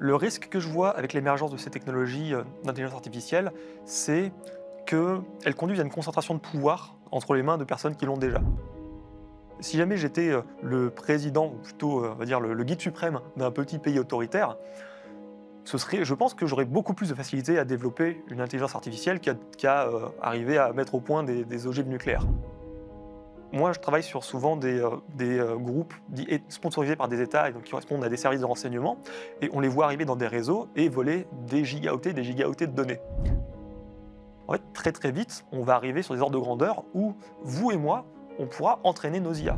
Le risque que je vois avec l'émergence de ces technologies euh, d'intelligence artificielle, c'est qu'elles conduisent à une concentration de pouvoir entre les mains de personnes qui l'ont déjà. Si jamais j'étais euh, le président, ou plutôt euh, dire, le, guide suprême d'un petit pays autoritaire, ce je pense que j'aurais beaucoup plus de facilité à développer une intelligence artificielle qu'à arriver à mettre au point des, des ogives nucléaires. Moi, je travaille sur souvent des, euh, des euh, groupes sponsorisés par des États et donc qui correspondent à des services de renseignement, et on les voit arriver dans des réseaux et voler des gigaoctets, des gigaoctets de données. En fait, très très vite, on va arriver sur des ordres de grandeur où vous et moi, on pourra entraîner nos IA.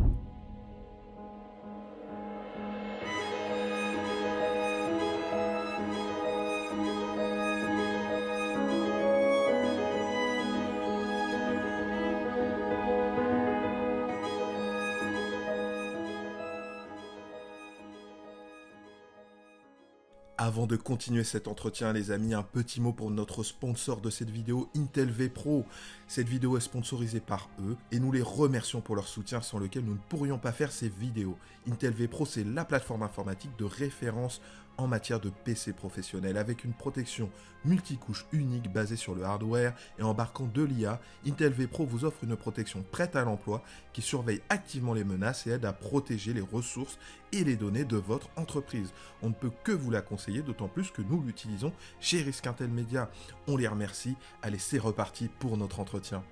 Avant de continuer cet entretien, les amis, un petit mot pour notre sponsor de cette vidéo, Intel V Pro. Cette vidéo est sponsorisée par eux et nous les remercions pour leur soutien sans lequel nous ne pourrions pas faire ces vidéos. Intel V Pro, c'est la plateforme informatique de référence en matière de PC professionnel avec une protection multicouche unique basée sur le hardware et embarquant de l'IA, Intel V Pro vous offre une protection prête à l'emploi qui surveille activement les menaces et aide à protéger les ressources et les données de votre entreprise. On ne peut que vous la conseiller d'autant plus que nous l'utilisons chez Risk Intel Media. On les remercie. Allez, c'est reparti pour notre entretien.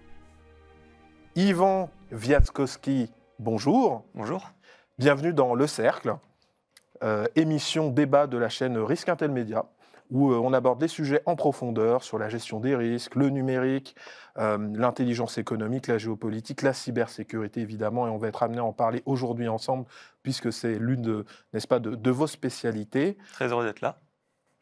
Ivan Wiatkowski, bonjour. Bonjour. Bienvenue dans Le Cercle. Euh, émission débat de la chaîne Risque Intel Média où euh, on aborde des sujets en profondeur sur la gestion des risques, le numérique, euh, l'intelligence économique, la géopolitique, la cybersécurité évidemment, et on va être amené à en parler aujourd'hui ensemble puisque c'est l'une de, n'est-ce pas, de, vos spécialités. Très heureux d'être là.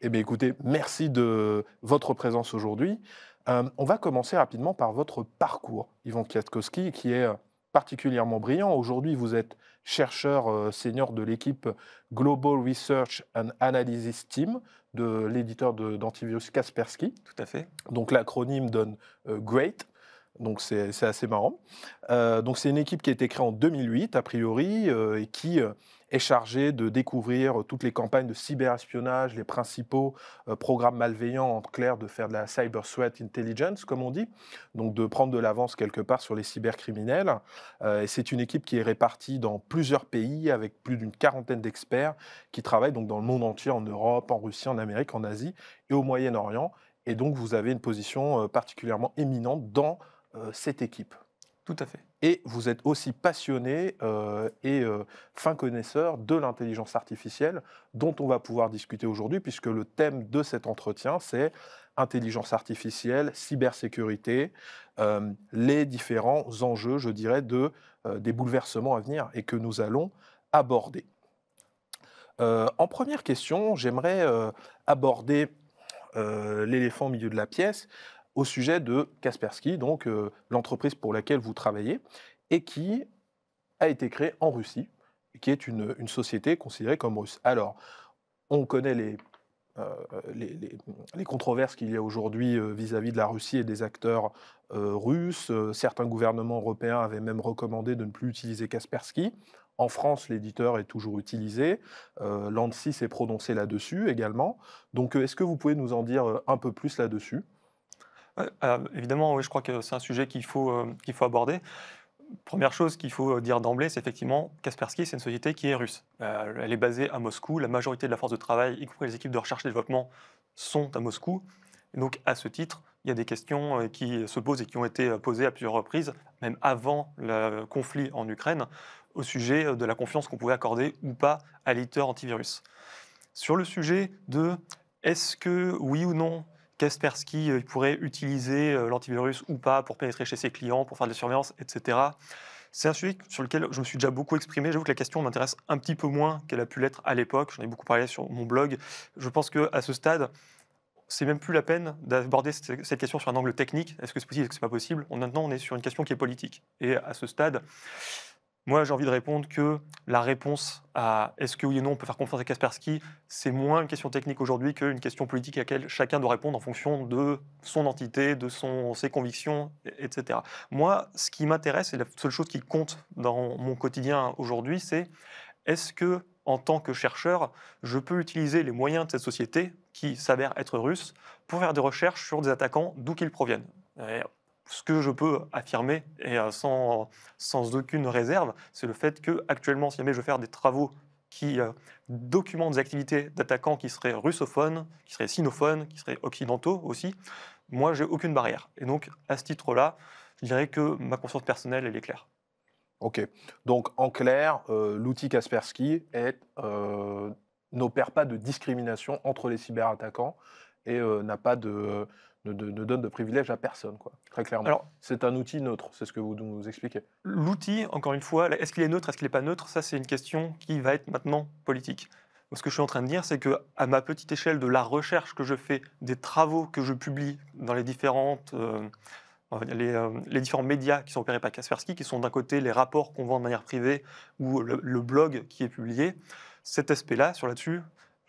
Eh bien écoutez, merci de votre présence aujourd'hui. on va commencer rapidement par votre parcours, Yvon Kwiatkowski, qui est particulièrement brillant. Aujourd'hui, vous êtes chercheur euh, senior de l'équipe Global Research and Analysis Team de l'éditeur d'antivirus Kaspersky. Tout à fait. Donc l'acronyme donne euh, GREAT. Donc c'est assez marrant. Euh, donc c'est une équipe qui a été créée en 2008, a priori, et qui est chargé de découvrir toutes les campagnes de cyberespionnage, les principaux euh, programmes malveillants, en clair, de faire de la cyber threat intelligence, comme on dit, donc de prendre de l'avance quelque part sur les cybercriminels. Euh, et c'est une équipe qui est répartie dans plusieurs pays avec plus d'une quarantaine d'experts qui travaillent donc dans le monde entier, en Europe, en Russie, en Amérique, en Asie et au Moyen-Orient. Et donc, vous avez une position euh, particulièrement éminente dans cette équipe. Tout à fait. Et vous êtes aussi passionné euh, et euh, fin connaisseur de l'intelligence artificielle dont on va pouvoir discuter aujourd'hui puisque le thème de cet entretien, c'est intelligence artificielle, cybersécurité, euh, les différents enjeux, je dirais, de, des bouleversements à venir et que nous allons aborder. en première question, j'aimerais aborder l'éléphant au milieu de la pièce, au sujet de Kaspersky, donc euh, l'entreprise pour laquelle vous travaillez, et qui a été créée en Russie, qui est une, société considérée comme russe. Alors, on connaît les euh, les, controverses qu'il y a aujourd'hui euh, vis-à-vis de la Russie et des acteurs russes. certains gouvernements européens avaient même recommandé de ne plus utiliser Kaspersky. En France, l'éditeur est toujours utilisé. L'ANSI s'est prononcé là-dessus également. Donc, est-ce que vous pouvez nous en dire un peu plus là-dessus évidemment, oui, je crois que c'est un sujet qu'il faut, euh, qu'il faut aborder. Première chose qu'il faut euh, dire d'emblée, c'est effectivement Kaspersky, c'est une société qui est russe. Euh, elle est basée à Moscou. La majorité de la force de travail, y compris les équipes de recherche et développement, sont à Moscou. donc, à ce titre, il y a des questions qui se posent et qui ont été posées à plusieurs reprises, même avant le conflit en Ukraine, au sujet de la confiance qu'on pouvait accorder ou pas à l'éditeur antivirus. Sur le sujet de est-ce que, oui ou non, Kaspersky euh, pourrait utiliser euh, l'antivirus ou pas pour pénétrer chez ses clients, pour faire de la surveillance, etc. C'est un sujet sur lequel je me suis déjà beaucoup exprimé. J'avoue que la question m'intéresse un petit peu moins qu'elle a pu l'être à l'époque. J'en ai beaucoup parlé sur mon blog. Je pense qu'à ce stade, c'est même plus la peine d'aborder cette question sur un angle technique. Est-ce que c'est possible Est-ce que c'est pas possible Maintenant, on est sur une question qui est politique. Et à ce stade, moi, j'ai envie de répondre que la réponse à est-ce que oui et non on peut faire confiance à Kaspersky, c'est moins une question technique aujourd'hui qu'une question politique à laquelle chacun doit répondre en fonction de son entité, de son, ses convictions, etc. Moi, ce qui m'intéresse, et la seule chose qui compte dans mon quotidien aujourd'hui, c'est est-ce que, en tant que chercheur, je peux utiliser les moyens de cette société, qui s'avère être russe, pour faire des recherches sur des attaquants d'où qu'ils proviennent ce que je peux affirmer et euh, sans, sans aucune réserve, c'est le fait que actuellement, si jamais je veux faire des travaux qui euh, documentent des activités d'attaquants qui seraient russophones, qui seraient sinophones, qui seraient occidentaux aussi, moi, j'ai aucune barrière. Et donc, à ce titre-là, je dirais que ma conscience personnelle, elle est claire. Ok. Donc, en clair, euh, l'outil Kaspersky n'opère pas de discrimination entre les cyberattaquants et n'a pas de ne, donne de privilèges à personne, quoi, très clairement. Alors, c'est un outil neutre, c'est ce que vous nous expliquez. L'outil, encore une fois, est-ce qu'il est neutre, est-ce qu'il n'est pas neutre Ça, c'est une question qui va être maintenant politique. Ce que je suis en train de dire, c'est que à ma petite échelle de la recherche que je fais, des travaux que je publie dans les différentes euh, euh, les, différents médias qui sont opérés par Kaspersky, qui sont d'un côté les rapports qu'on vend de manière privée ou le blog qui est publié, cet aspect-là, sur là-dessus,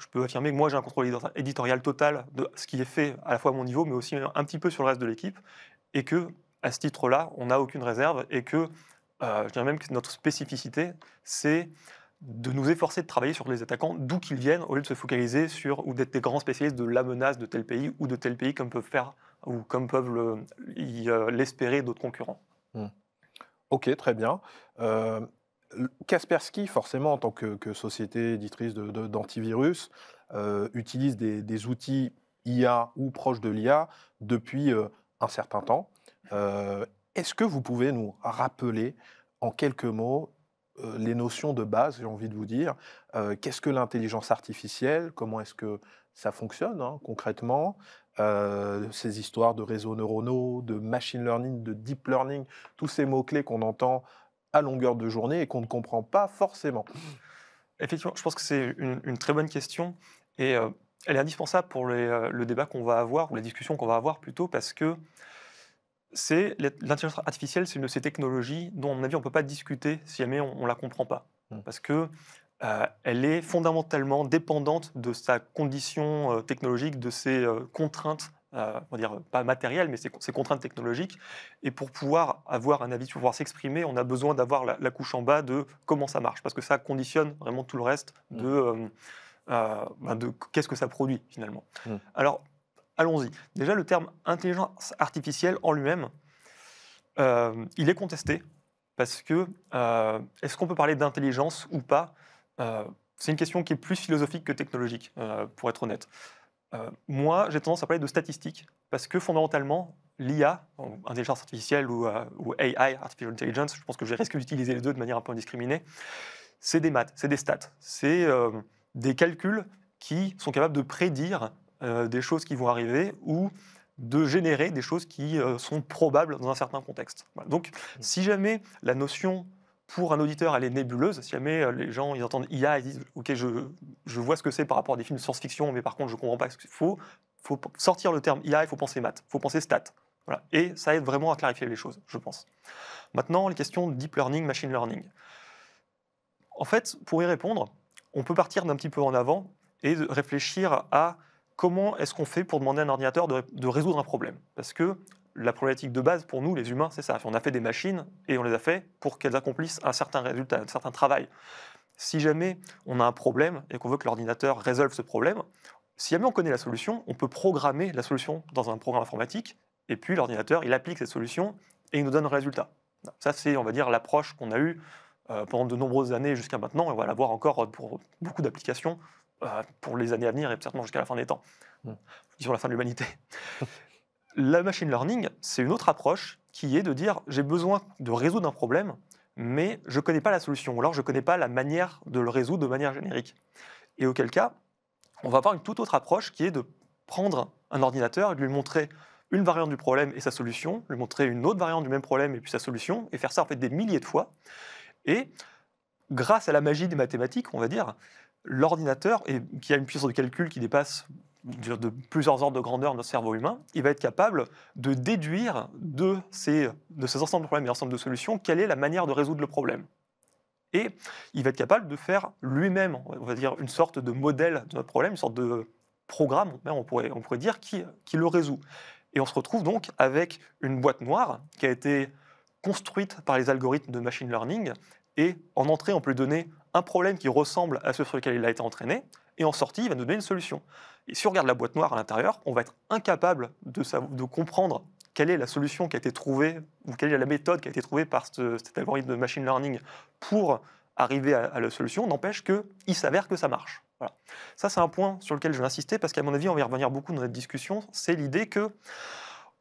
je peux affirmer que moi j'ai un contrôle éditorial total de ce qui est fait à la fois à mon niveau, mais aussi un petit peu sur le reste de l'équipe, et que à ce titre-là, on n'a aucune réserve, et que euh, je dirais même que notre spécificité, c'est de nous efforcer de travailler sur les attaquants d'où qu'ils viennent, au lieu de se focaliser sur ou d'être des grands spécialistes de la menace de tel pays ou de tel pays comme peuvent faire ou comme peuvent euh, l'espérer d'autres concurrents. Hmm. Ok, très bien. Euh, Kaspersky, forcément, en tant que, société éditrice d'antivirus, euh, utilise des, outils IA ou proches de l'IA depuis euh, un certain temps. Euh, est-ce que vous pouvez nous rappeler en quelques mots les notions de base, j'ai envie de vous dire. Qu'est-ce que l'intelligence artificielle Comment est-ce que ça fonctionne hein, concrètement Ces histoires de réseaux neuronaux, de machine learning, de deep learning, tous ces mots-clés qu'on entend à longueur de journée et qu'on ne comprend pas forcément Effectivement, je pense que c'est une, très bonne question et euh, elle est indispensable pour euh, le débat qu'on va avoir, ou la discussion qu'on va avoir plutôt, parce que c'est l'intelligence artificielle, c'est une de ces technologies dont, à mon avis, on ne peut pas discuter si jamais on ne la comprend pas. Mmh. Parce que euh, elle est fondamentalement dépendante de sa condition technologique, de ses contraintes euh, on va dire, pas matériel, mais ces, contraintes technologiques. Et pour pouvoir avoir un avis, pour pouvoir s'exprimer, on a besoin d'avoir la, couche en bas de comment ça marche, parce que ça conditionne vraiment tout le reste mm. de, euh, euh, ben de qu'est-ce que ça produit finalement. Mm. Alors, allons-y. Déjà, le terme intelligence artificielle en lui-même, il est contesté, parce que est-ce qu'on peut parler d'intelligence ou pas c'est une question qui est plus philosophique que technologique, pour être honnête. Euh, moi, j'ai tendance à parler de statistiques, parce que fondamentalement, l'IA, intelligence artificielle ou, euh, AI, artificial intelligence, je pense que je risque d'utiliser les deux de manière un peu indiscriminée, c'est des maths, c'est des stats, c'est euh, des calculs qui sont capables de prédire des choses qui vont arriver ou de générer des choses qui sont probables dans un certain contexte. Donc, si jamais la notion pour un auditeur, elle est nébuleuse. Si jamais les gens ils entendent IA, ils disent OK, je, je vois ce que c'est par rapport à des films de science-fiction, mais par contre, je ne comprends pas ce qu'il faut. Il faut sortir le terme IA, il faut penser maths, il faut penser stats. Voilà. Et ça aide vraiment à clarifier les choses, je pense. Maintenant, les questions de deep learning, machine learning. En fait, pour y répondre, on peut partir d'un petit peu en avant et réfléchir à comment est-ce qu'on fait pour demander à un ordinateur de, de résoudre un problème. Parce que la problématique de base pour nous, les humains, c'est ça. On a fait des machines et on les a fait pour qu'elles accomplissent un certain résultat, un certain travail. Si jamais on a un problème et qu'on veut que l'ordinateur résolve ce problème, si jamais on connaît la solution, on peut programmer la solution dans un programme informatique, et puis l'ordinateur, il applique cette solution et il nous donne un résultat. Ça, c'est, on va dire, l'approche qu'on a eue euh, pendant de nombreuses années jusqu'à maintenant, et on va l'avoir encore pour beaucoup d'applications euh, pour les années à venir, et certainement jusqu'à la fin des temps, mmh. disons la fin de l'humanité. la machine learning, c'est une autre approche qui est de dire, j'ai besoin de résoudre un problème, mais je ne connais pas la solution, alors je ne connais pas la manière de le résoudre de manière générique. Et auquel cas, on va avoir une toute autre approche qui est de prendre un ordinateur et de lui montrer une variante du problème et sa solution, lui montrer une autre variante du même problème et puis sa solution, et faire ça en fait des milliers de fois. Et grâce à la magie des mathématiques, on va dire, l'ordinateur, qui a une puissance de calcul qui dépasse de plusieurs ordres de grandeur de notre cerveau humain, il va être capable de déduire de ces, ensembles de problèmes et ensembles de solutions quelle est la manière de résoudre le problème. Et il va être capable de faire lui-même, on va dire, une sorte de modèle de notre problème, une sorte de programme, on pourrait, dire, qui, qui le résout. Et on se retrouve donc avec une boîte noire qui a été construite par les algorithmes de machine learning. Et en entrée, on peut lui donner un problème qui ressemble à ce sur lequel il a été entraîné et en sortie, il va nous donner une solution. Et si on regarde la boîte noire à l'intérieur, on va être incapable de, de comprendre quelle est la solution qui a été trouvée, ou quelle est la méthode qui a été trouvée par ce, cet algorithme de machine learning pour arriver à, la solution, n'empêche qu'il s'avère que ça marche. Voilà. Ça, c'est un point sur lequel je vais insister, parce qu'à mon avis, on va y revenir beaucoup dans notre discussion, c'est l'idée que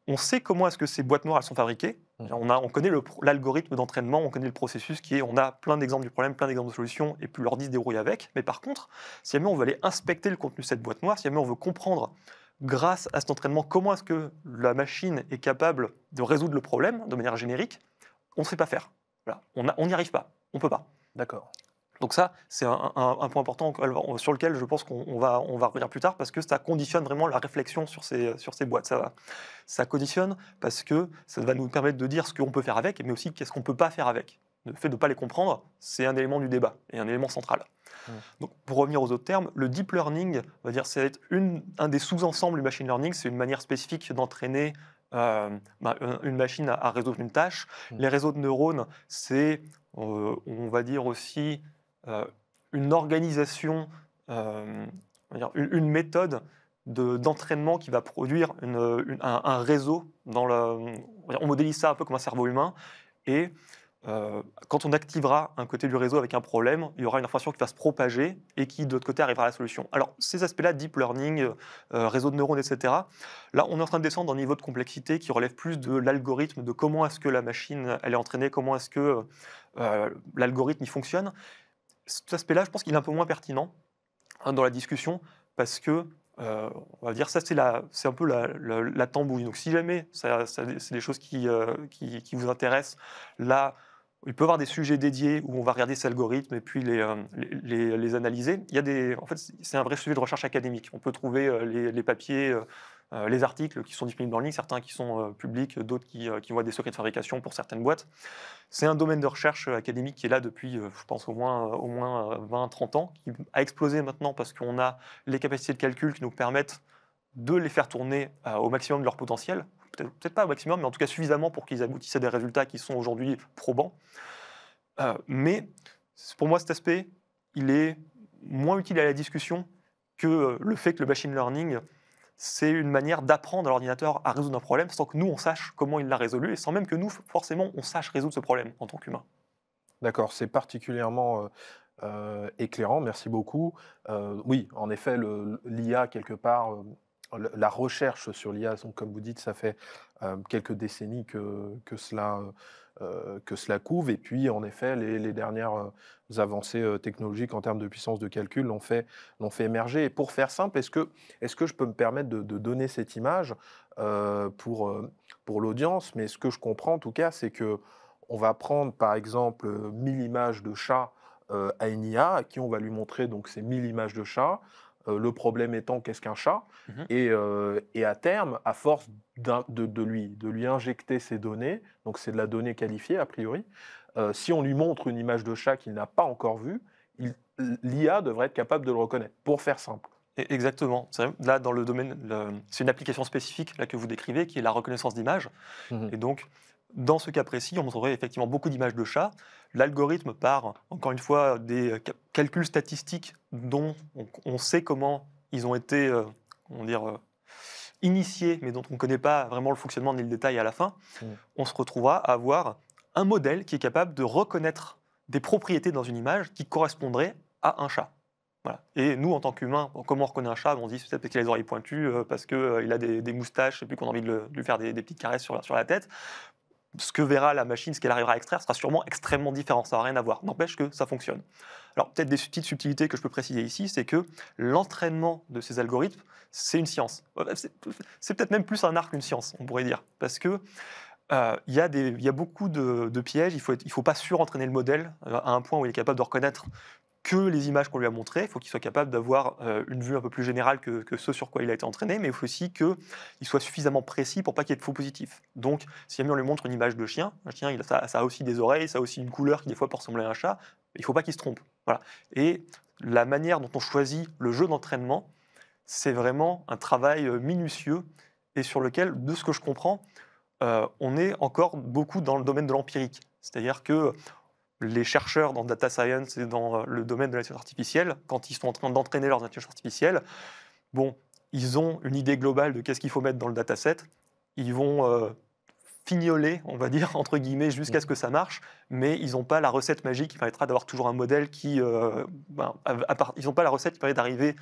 on sait comment est-ce que ces boîtes noires sont fabriquées. Mm. On, connaît l'algorithme d'entraînement, on connaît le processus qui est, on a plein d'exemples du problème, plein d'exemples de solutions, et puis l'ordi se débrouille avec. Mais par contre, si jamais on veut aller inspecter le contenu de cette boîte noire, si jamais on veut comprendre grâce à cet entraînement comment est-ce que la machine est capable de résoudre le problème de manière générique, on ne sait pas faire. On n'y arrive pas, on ne peut pas. D'accord. Donc ça, c'est un, point important sur lequel je pense qu'on va, revenir plus tard parce que ça conditionne vraiment la réflexion sur ces, sur ces boîtes. Ça, ça conditionne parce que ça va nous permettre de dire ce qu'on peut faire avec, mais aussi qu'est-ce qu'on ne peut pas faire avec. Le fait de ne pas les comprendre, c'est un élément du débat et un élément central. Donc, pour revenir aux autres termes, le deep learning, va dire, c'est une, un des sous-ensembles du machine learning. C'est une manière spécifique d'entraîner euh, bah, une machine à, résoudre une tâche. Mm. Les réseaux de neurones, c'est, euh, on va dire aussi, euh, une organisation, euh, une, méthode d'entraînement qui va produire un, réseau. Dans le, on modélise ça un peu comme un cerveau humain. Et euh, quand on activera un côté du réseau avec un problème, il y aura une information qui va se propager et qui, de l'autre côté, arrivera à la solution. Alors, ces aspects-là, deep learning, réseau de neurones, etc., là, on est en train de descendre un niveau de complexité qui relève plus de l'algorithme, de comment est-ce que la machine, elle est entraînée, comment est-ce que l'algorithme y fonctionne cet aspect-là, je pense qu'il est un peu moins pertinent hein, dans la discussion parce que euh, on va dire ça, c'est un peu la, la, tambouille. Donc si jamais c'est des choses euh, qui, qui, vous intéressent, là, il peut y avoir des sujets dédiés où on va regarder ces algorithmes et puis les, euh, les, analyser. Il y a des, en fait, c'est un vrai sujet de recherche académique. On peut trouver les, les papiers euh, les articles qui sont disponibles en ligne, certains qui sont euh, publics, d'autres qui, euh, voient des secrets de fabrication pour certaines boîtes. C'est un domaine de recherche académique qui est là depuis, je pense, au moins, moins 20-30 ans, qui a explosé maintenant parce qu'on a les capacités de calcul qui nous permettent de les faire tourner au maximum de leur potentiel. Peut-être pas au maximum, mais en tout cas suffisamment pour qu'ils aboutissent à des résultats qui sont aujourd'hui probants. mais pour moi, cet aspect, il est moins utile à la discussion que le fait que le machine learning c'est une manière d'apprendre à l'ordinateur à résoudre un problème sans que nous, on sache comment il l'a résolu et sans même que nous, forcément, on sache résoudre ce problème en tant qu'humain. D'accord, c'est particulièrement... Euh, euh, éclairant, merci beaucoup. Euh, oui, en effet, l'IA, quelque part, la recherche sur l'IA, comme vous dites, ça fait quelques décennies que cela euh, que cela couve Et puis, en effet, les, dernières euh, avancées euh, technologiques en termes de puissance de calcul l'ont fait, fait émerger. Et pour faire simple, est-ce que, est que je peux me permettre de, donner cette image pour, pour l'audience Mais ce que je comprends, en tout cas, c'est que on va prendre, par exemple, 1000 images de chats à une IA, à qui on va lui montrer donc ces 1000 images de chats. Euh, le problème étant qu'est-ce qu'un chat mhm. et, euh, et, à terme, à force de, lui, de lui injecter ces données, donc c'est de la donnée qualifiée a priori, euh, si on lui montre une image de chat qu'il n'a pas encore vue, l'IA devrait être capable de le reconnaître, pour faire simple. E, exactement. Là, dans le domaine, c'est une application spécifique là, que vous décrivez, qui est la reconnaissance d'image, mhm. Et donc, dans ce cas précis, on montrerait effectivement beaucoup d'images de chats. L'algorithme part, encore une fois, des calculs statistiques dont on, sait comment ils ont été euh, on dire, euh, initiés, mais dont on ne connaît pas vraiment le fonctionnement ni le détail à la fin. Mm. On se retrouvera à avoir un modèle qui est capable de reconnaître des propriétés dans une image qui correspondraient à un chat. Et nous, en tant qu'humains, comment on reconnaît un chat On se dit peut-être parce qu'il a les oreilles pointues, euh, parce qu'il a des, moustaches, et puis qu'on a envie de, lui faire des, petites caresses sur sur la tête ce que verra la machine, ce qu'elle arrivera à extraire, sera sûrement extrêmement différent. Ça n'a rien à voir. N'empêche que ça fonctionne. Alors, peut-être des petites subtilités que je peux préciser ici, c'est que l'entraînement de ces algorithmes, c'est une science. Bah, c'est peut-être même plus un art qu'une science, on pourrait dire. Parce que euh, il y, a beaucoup de, pièges, il ne faut, faut, pas surentraîner le modèle euh, à un point où il est capable de reconnaître que les images qu'on lui a montrées. Il faut qu'il soit capable d'avoir euh, une vue un peu plus générale que, ce sur quoi il a été entraîné, mais il faut aussi qu'il soit suffisamment précis pour pas qu'il y ait de faux positifs. Donc, si jamais on lui montre une image de chien, un chien, il ça, a aussi des oreilles, ça a aussi une couleur qui des fois peut ressembler à un chat, il faut pas qu'il se trompe. Voilà. Et la manière dont on choisit le jeu d'entraînement, c'est vraiment un travail euh, minutieux et sur lequel, de ce que je comprends, euh, on est encore beaucoup dans le domaine de l'empirique. C'est-à-dire que les chercheurs dans data science et dans euh, le domaine de l'intelligence artificielle, quand ils sont en train d'entraîner leurs intelligences artificielle, bon, ils ont une idée globale de qu'est-ce qu'il faut mettre dans le dataset. Ils vont euh, fignoler, on va dire, entre guillemets, jusqu'à ce que ça marche, mais ils n'ont pas la recette magique qui permettra d'avoir toujours un modèle qui... Euh, ben, ils n'ont pas la recette qui permet d'arriver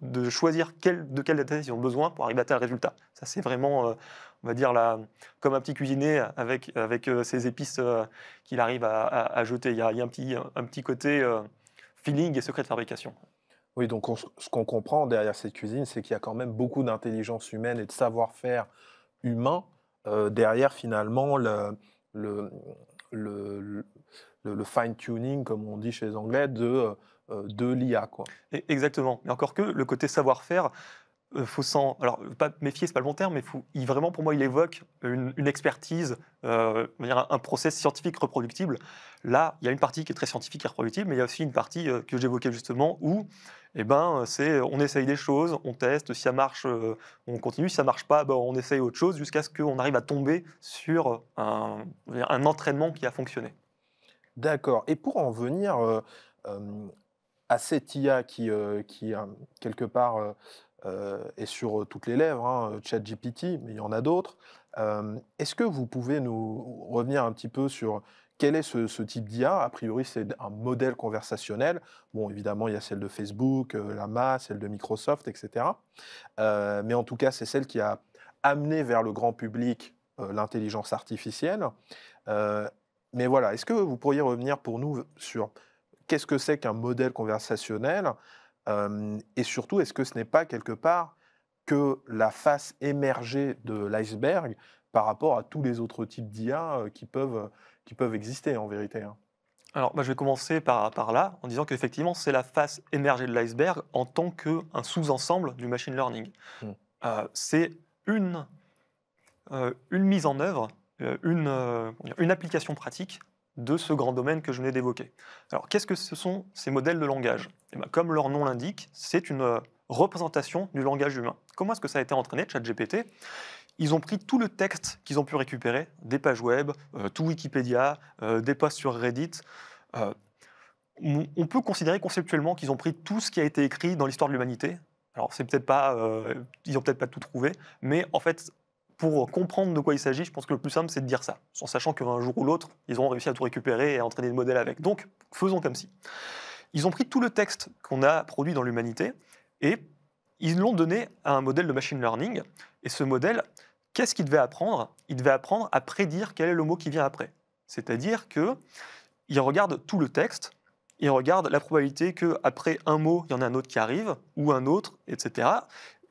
de choisir de quelle données ils ont besoin pour arriver à tel résultat. Ça, c'est vraiment, euh, on va dire, la, comme un petit cuisinier avec, avec euh, ses épices euh, qu'il arrive à, à, jeter. Il y a, un, petit, un, petit, côté feeling et secret de fabrication. Oui, donc ce qu'on comprend derrière cette cuisine, c'est qu'il y a quand même beaucoup d'intelligence humaine et de savoir-faire humain derrière finalement le, le, le, le fine-tuning, comme on dit chez les Anglais, de euh, de l'IA. Exactement. Mais encore que le côté savoir-faire, euh, faut s'en. Alors, pas méfier, c'est pas le bon terme, mais il, vraiment, pour moi, il évoque une, expertise, euh, un process scientifique reproductible. Là, il y a une partie qui est très scientifique et reproductible, mais il y a aussi une partie que j'évoquais justement où. Eh ben, c'est on essaye des choses, on teste, si ça marche, on continue, si ça marche pas, ben, on essaye autre chose jusqu'à ce qu'on arrive à tomber sur un entraînement qui a fonctionné. D'accord. Et pour en venir à cette IA qui, euh, hein, quelque part, euh, euh, est sur toutes les lèvres, hein, ChatGPT, mais il y en a d'autres. Est-ce que vous pouvez nous revenir un petit peu sur quel est ce, type d'IA A priori, c'est un modèle conversationnel. Bon, évidemment, il y a celle de Facebook, la masse, celle de Microsoft, etc. mais en tout cas, c'est celle qui a amené vers le grand public l'intelligence artificielle. mais voilà, est-ce que vous pourriez revenir pour nous sur qu'est-ce que c'est qu'un modèle conversationnel Et surtout, est-ce que ce n'est pas quelque part que la face émergée de l'iceberg par rapport à tous les autres types d'IA qui peuvent, euh, qui peuvent exister en vérité hein alors, bah, je vais commencer par, par là, en disant qu'effectivement, c'est la face émergée de l'iceberg en tant qu'un sous-ensemble du machine learning. Mmh. Euh, c'est une, euh, une mise en œuvre, une, une application pratique de ce grand domaine que je venais d'évoquer. Alors, qu'est-ce que ce sont ces modèles de langage eh ben, Comme leur nom l'indique, c'est une euh, représentation du langage humain. Comment est-ce que ça a été entraîné, ChatGPT Ils ont pris tout le texte qu'ils ont pu récupérer, des pages web, euh, tout Wikipédia, euh, des posts sur Reddit. on peut considérer conceptuellement qu'ils ont pris tout ce qui a été écrit dans l'histoire de l'humanité. Alors, c'est peut-être pas, ils n'ont peut-être pas tout trouvé, mais en fait, pour comprendre de quoi il s'agit, je pense que le plus simple, c'est de dire ça, sans sachant qu'un jour ou l'autre, ils auront réussi à tout récupérer et à entraîner des modèles avec. Donc, faisons comme si. Ils ont pris tout le texte qu'on a produit dans l'humanité et ils l'ont donné à un modèle de machine learning. Et ce modèle, qu'est-ce qu'il devait apprendre Il devait apprendre à prédire quel est le mot qui vient après. C'est-à-dire que il regarde tout le texte, il regarde la probabilité que après un mot, il y en a un autre qui arrive ou un autre, etc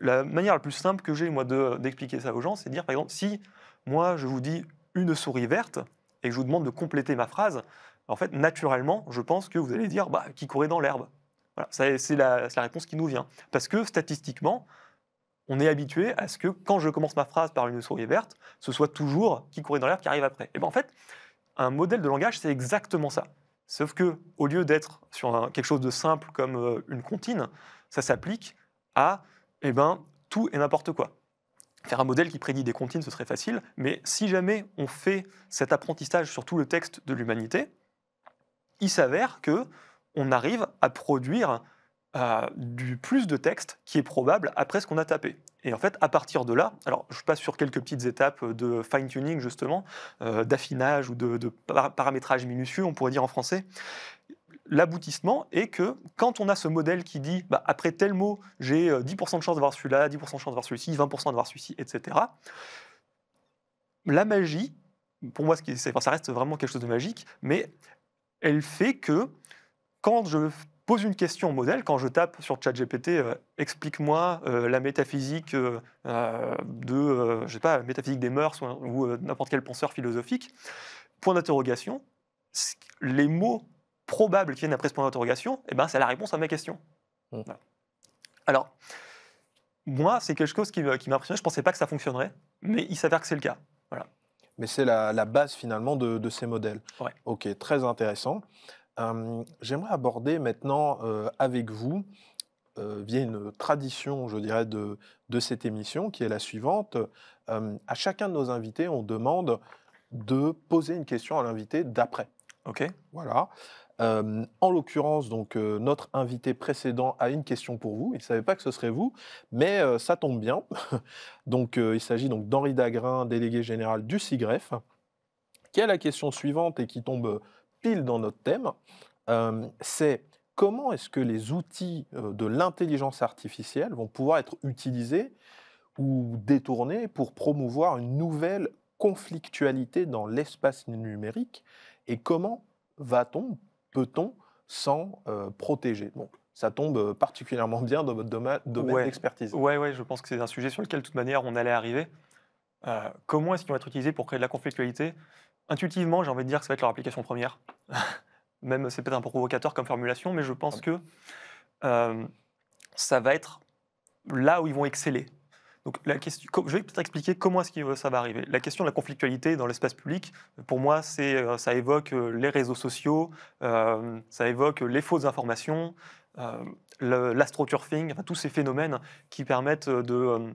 la manière la plus simple que j'ai, moi, d'expliquer ça aux gens, c'est de dire, par exemple, si moi, je vous dis une souris verte et que je vous demande de compléter ma phrase, en fait, naturellement, je pense que vous allez dire bah, qui courait dans l'herbe. Voilà, c'est la, réponse qui nous vient. Parce que statistiquement, on est habitué à ce que quand je commence ma phrase par une souris verte, ce soit toujours qui courait dans l'herbe qui arrive après. Et bien en fait, un modèle de langage, c'est exactement ça. Sauf que au lieu d'être sur quelque chose de simple comme euh, une comptine, ça s'applique à eh ben, tout et n'importe quoi. Faire un modèle qui prédit des comptines, ce serait facile, mais si jamais on fait cet apprentissage sur tout le texte de l'humanité, il s'avère que on arrive à produire euh, du plus de texte qui est probable après ce qu'on a tapé. Et en fait, à partir de là, alors je passe sur quelques petites étapes de fine-tuning justement, euh, d'affinage ou de, de, paramétrage minutieux, on pourrait dire en français, l'aboutissement est que quand on a ce modèle qui dit bah, après tel mot, j'ai 10% euh, de chance d'avoir celui-là, 10% de chance d'avoir celui-ci, 20% d'avoir celui-ci, etc. La magie, pour moi, ça reste vraiment quelque chose de magique, mais elle fait que quand je pose une question au modèle, quand je tape sur ChatGPT, euh, explique-moi euh, la métaphysique de, je sais pas, métaphysique des mœurs ou n'importe quel penseur philosophique, point d'interrogation, les mots probable qui vienne après ce point d'interrogation, eh ben, c'est la réponse à ma question. Mm. Alors, moi, c'est quelque chose qui m'a impressionné. Je ne pensais pas que ça fonctionnerait, mais il s'avère que c'est le cas. Voilà. Mais c'est la, base finalement de, ces modèles. Ok, très intéressant. Euh, j'aimerais aborder maintenant euh, avec vous, euh, via une tradition, je dirais, de, de, cette émission, qui est la suivante. à chacun de nos invités, on demande de poser une question à l'invité d'après. Ok. Voilà. Euh, en l'occurrence, donc euh, notre invité précédent a une question pour vous. Il ne savait pas que ce serait vous, mais euh, ça tombe bien. donc, il s'agit donc d'Henri Dagrin, délégué général du SIGREF. qui a la question suivante et qui tombe pile dans notre thème. C'est comment est-ce que les outils de l'intelligence artificielle vont pouvoir être utilisés ou détournés pour promouvoir une nouvelle conflictualité dans l'espace numérique et comment va-t-on peut-on s'en euh, protéger Donc, ça tombe euh, particulièrement bien dans votre domaine, d'expertise. Oui, ouais, je pense que c'est un sujet sur lequel, de toute manière, on allait arriver. Euh, comment est-ce qu'ils vont être utilisés pour créer de la conflictualité Intuitivement, j'ai envie de dire que ça va être leur application première. Même, c'est peut-être un peu provocateur comme formulation, mais je pense ah que ça va être là où ils vont exceller. Donc la question, je vais peut-être expliquer comment est-ce que ça va arriver. La question de la conflictualité dans l'espace public, pour moi, c'est euh, ça évoque euh, les réseaux sociaux, euh, ça évoque les fausses informations, euh, l'astroturfing, tous ces phénomènes qui permettent de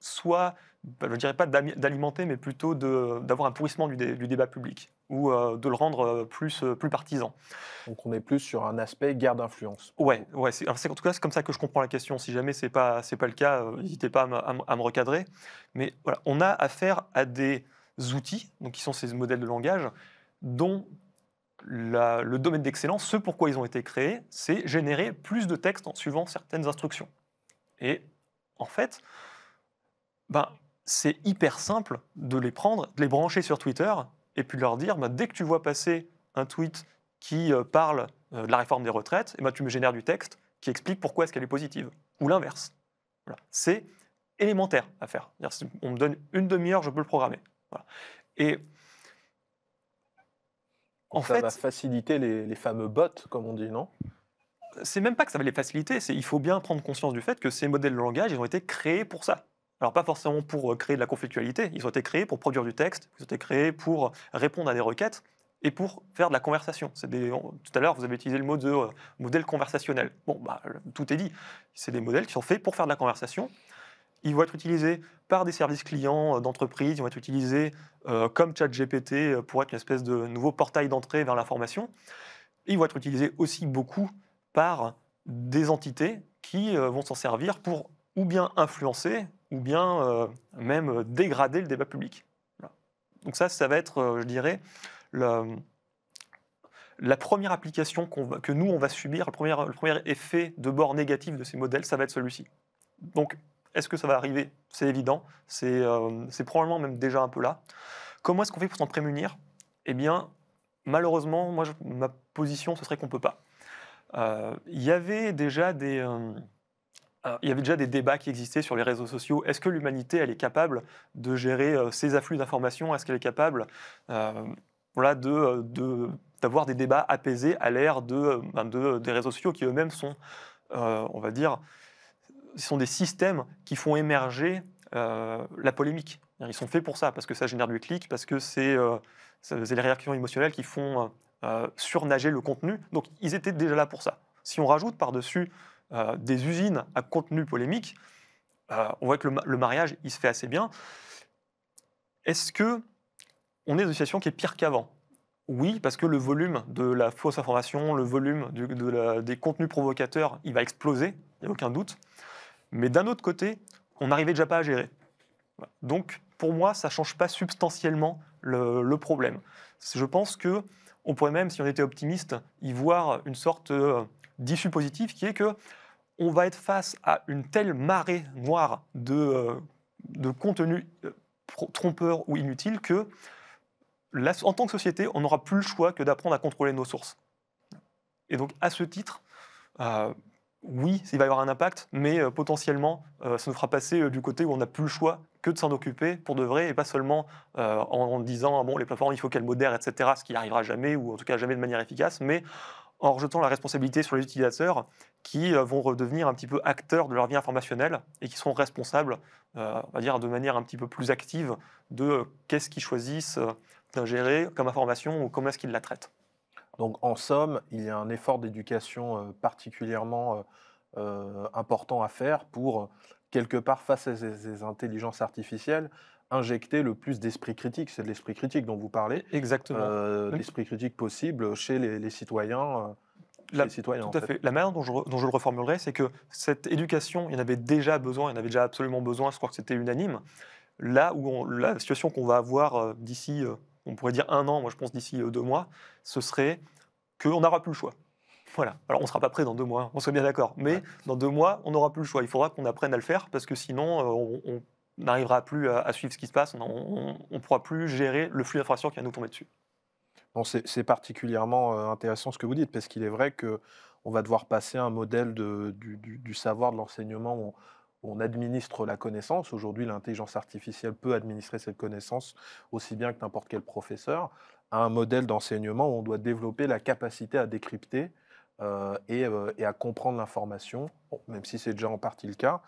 soit bah, je ne dirais pas d'alimenter, mais plutôt d'avoir un pourrissement du, débat public ou euh, de le rendre euh, plus, euh, plus partisan. Donc on est plus sur un aspect guerre d'influence. Ouais, ouais c'est, en tout cas c'est comme ça que je comprends la question. Si jamais ce n'est pas, c'est pas le cas, n'hésitez pas à, me recadrer. Mais voilà, on a affaire à des outils, donc qui sont ces modèles de langage, dont le domaine d'excellence, ce pourquoi ils ont été créés, c'est générer plus de textes en suivant certaines instructions. Et en fait, ben, c'est hyper simple de les prendre, de les brancher sur Twitter et puis de leur dire bah, dès que tu vois passer un tweet qui euh, parle euh, de la réforme des retraites, et eh bah, ben, tu me génères du texte qui explique pourquoi est-ce qu'elle est positive, ou l'inverse. Voilà. C'est élémentaire à faire. on me donne une demi-heure, je peux le programmer. Et en ça va faciliter les, fameux bots, comme on dit, non C'est même pas que ça va les faciliter, il faut bien prendre conscience du fait que ces modèles de langage, ils ont été créés pour ça. Alors pas forcément pour euh, créer de la conflictualité, ils ont été créés pour produire du texte, ils ont été créés pour euh, répondre à des requêtes et pour faire de la conversation. Des, tout à l'heure, vous avez utilisé le mot de euh, modèle conversationnel. Bon, bah, tout est dit. C'est des modèles qui sont faits pour faire de la conversation. Ils vont être utilisés par des services clients d'entreprise, ils vont être utilisés comme ChatGPT pour être une espèce de nouveau portail d'entrée vers l'information. Ils vont être utilisés aussi beaucoup par des entités qui vont s'en servir pour ou bien influencer ou bien euh, même euh, dégrader le débat public. Donc ça, ça va être, euh, je dirais, la, la première application que nous, on va subir, le premier, le premier effet de bord négatif de ces modèles, ça va être celui-ci. Donc, est-ce que ça va arriver C'est évident, c'est c'est probablement même déjà un peu là. Comment est-ce qu'on fait pour s'en prémunir Eh bien, malheureusement, moi, ma position, ce serait qu'on ne peut pas. Il y avait déjà des... Ah, il y avait déjà des débats qui existaient sur les réseaux sociaux. Est-ce que l'humanité, elle est capable de gérer euh, ces afflux d'informations Est-ce qu'elle est capable euh, voilà, euh, de, d'avoir des débats apaisés à l'ère de, ben des réseaux sociaux qui eux-mêmes sont, on va dire, sont des systèmes qui font émerger la polémique. Ils sont faits pour ça, parce que ça génère du clic, parce que c'est les réactions émotionnelles qui font surnager le contenu. Donc ils étaient déjà là pour ça. Si on rajoute par-dessus euh, des usines à contenu polémique, euh, on voit que le, mariage, il se fait assez bien. Est-ce que on est dans une situation qui est pire qu'avant Oui, parce que le volume de la fausse information, le volume des contenus provocateurs, il va exploser, il n'y a aucun doute. Mais d'un autre côté, on n'arrivait déjà pas à gérer. Donc, pour moi, ça ne change pas substantiellement le, problème. Je pense que on pourrait même, si on était optimiste, y voir une sorte euh, d'issue positive qui est que on va être face à une telle marée noire de, euh, de contenu euh, ou inutiles que, en tant que société, on n'aura plus le choix que d'apprendre à contrôler nos sources. Et donc, à ce titre, euh, oui, il va y avoir un impact, mais potentiellement, ça nous fera passer du côté où on n'a plus le choix que de s'en occuper pour de vrai, et pas seulement en, disant, bon, les plateformes, il faut qu'elles modèrent, etc., ce qui n'arrivera jamais, ou en tout cas jamais de manière efficace, mais en rejetant la responsabilité sur les utilisateurs qui euh, vont redevenir un petit peu acteurs de leur vie informationnelle et qui seront responsables, euh, on va dire, de manière un petit peu plus active de euh, qu'est-ce qu'ils choisissent d'ingérer comme information ou comment est-ce qu'ils la traitent. Donc en somme, il y a un effort d'éducation particulièrement important à faire pour, quelque part, face à ces intelligences artificielles, injecter le plus d'esprit critique. C'est de l'esprit critique dont vous parlez. Exactement. l'esprit critique possible chez les, les citoyens la, Tout fait. La manière dont je, le reformulerai, c'est que cette éducation, il y en avait déjà besoin, il y en avait déjà absolument besoin, je crois que c'était unanime. Là où la situation qu'on va avoir euh, d'ici, euh, on pourrait dire un an, moi je pense d'ici euh, deux mois, ce serait qu'on n'aura plus le choix. Voilà. Alors on ne sera pas prêt dans deux mois, hein. on serait bien d'accord. Mais dans deux mois, on n'aura plus le choix. Il faudra qu'on apprenne à le faire parce que sinon, on n'arrivera plus à, suivre ce qui se passe, on ne pourra plus gérer le flux d'infrastructures qui va nous tomber dessus c'est particulièrement euh, intéressant ce que vous dites, parce qu'il est vrai que on va devoir passer à un modèle du, savoir, de l'enseignement où, on administre la connaissance. Aujourd'hui, l'intelligence artificielle peut administrer cette connaissance aussi bien que n'importe quel professeur, à un modèle d'enseignement où on doit développer la capacité à décrypter euh, euh, et, à comprendre l'information, même si c'est déjà en partie le cas.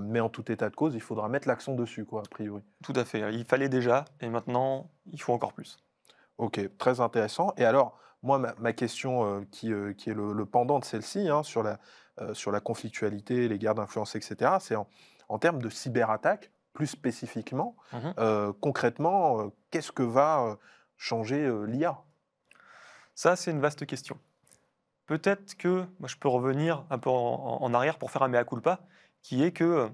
mais en tout état de cause, il faudra mettre l'accent dessus, quoi, a priori. Tout à fait. Il fallait déjà, et maintenant, il faut encore plus. Ok, très intéressant. Et alors, moi, ma, question euh, euh, qui, est le, pendant de celle-ci, hein, sur, la, euh, sur la conflictualité, les guerres d'influence, etc., c'est en, termes de cyberattaque, plus spécifiquement, mm-hmm. concrètement, qu'est-ce que va changer l'IA Ça, c'est une vaste question. Peut-être que moi, je peux revenir un peu en, arrière pour faire un mea culpa, qui est que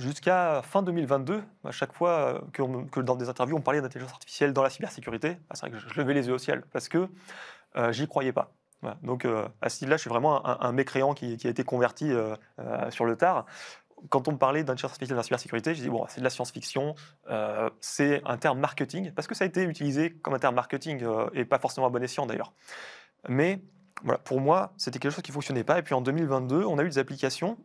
jusqu'à fin 2022, à chaque fois euh, que, dans des interviews on parlait d'intelligence artificielle dans la cybersécurité, bah, c'est vrai que je levais les yeux au ciel parce que euh, j'y croyais pas. Donc euh, à ce titre-là, je suis vraiment un, mécréant qui, a été converti sur le tard. Quand on me parlait d'intelligence artificielle dans la cybersécurité, je dis bon, c'est de la science-fiction, c'est un terme marketing parce que ça a été utilisé comme un terme marketing et pas forcément à bon escient d'ailleurs. Mais voilà, pour moi, c'était quelque chose qui fonctionnait pas. Et puis en 2022, on a eu des applications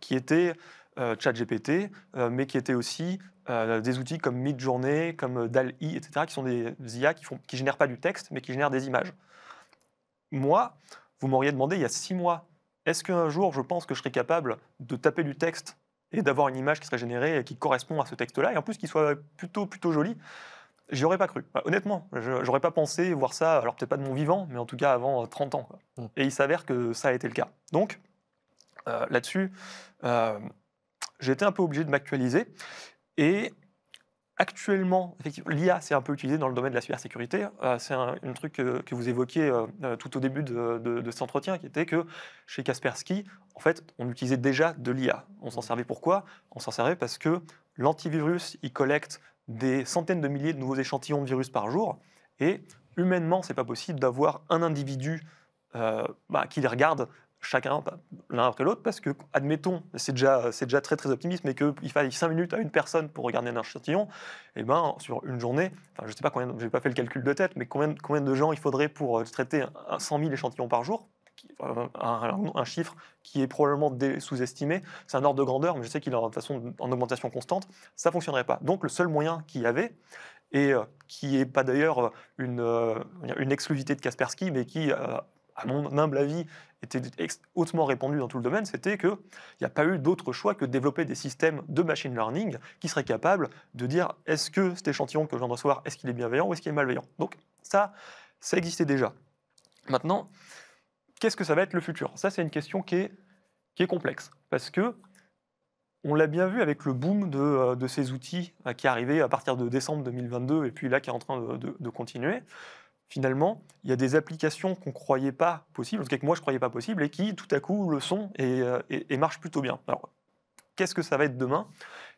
qui étaient euh, ChatGPT, euh, mais qui étaient aussi euh, des outils comme Midjourney, comme DAL-I, etc., qui sont des IA qui ne qui génèrent pas du texte, mais qui génèrent des images. Moi, vous m'auriez demandé il y a six mois, est-ce qu'un jour je pense que je serais capable de taper du texte et d'avoir une image qui serait générée et qui correspond à ce texte-là, et en plus qui soit plutôt, plutôt jolie J'y aurais pas cru. Bah, honnêtement, j'aurais pas pensé voir ça, alors peut-être pas de mon vivant, mais en tout cas avant 30 ans. Mmh. Et il s'avère que ça a été le cas. Donc, là-dessus, j'ai été un peu obligé de m'actualiser. Et actuellement, l'IA, c'est un peu utilisé dans le domaine de la cybersécurité. Euh, c'est un, truc que, vous évoquiez euh, euh, tout au début de, cet entretien, qui était que chez Kaspersky, en fait, on utilisait déjà de l'IA. On s'en servait pourquoi On s'en servait parce que l'antivirus, il collecte des centaines de milliers de nouveaux échantillons de virus par jour. Et humainement, c'est pas possible d'avoir un individu bah, qui les regarde chacun l'un après l'autre, parce que, admettons, c'est déjà, c'est déjà très très optimiste, mais qu'il faille 5 minutes à une personne pour regarder un échantillon, et eh ben sur une journée, enfin, je ne sais pas combien, je n'ai pas fait le calcul de tête, mais combien, combien de gens il faudrait pour euh, traiter 100 000 échantillons par jour euh, un, un, chiffre qui est probablement sous-estimé. C'est un ordre de grandeur, mais je sais qu'il est de façon en augmentation constante. Ça ne fonctionnerait pas. Donc le seul moyen qu'il y avait, et euh, qui n'est pas d'ailleurs une, une exclusivité de Kaspersky, mais qui, à mon humble avis, était hautement répandu dans tout le domaine, c'était qu'il n'y a pas eu d'autre choix que de développer des systèmes de machine learning qui seraient capables de dire est-ce que cet échantillon que je viens de recevoir, est-ce qu'il est bienveillant ou est-ce qu'il est malveillant Donc ça, ça existait déjà. Maintenant, qu'est-ce que ça va être le futur Ça, c'est une question qui est, qui est complexe, parce que on l'a bien vu avec le boom de, euh, ces outils euh, qui est arrivé à partir de décembre 2022 et puis là qui est en train de continuer finalement, il y a des applications qu'on ne croyait pas possibles, en tout cas que moi je ne croyais pas possible, et qui tout à coup le sont euh, et, marchent plutôt bien. Alors, qu'est-ce que ça va être demain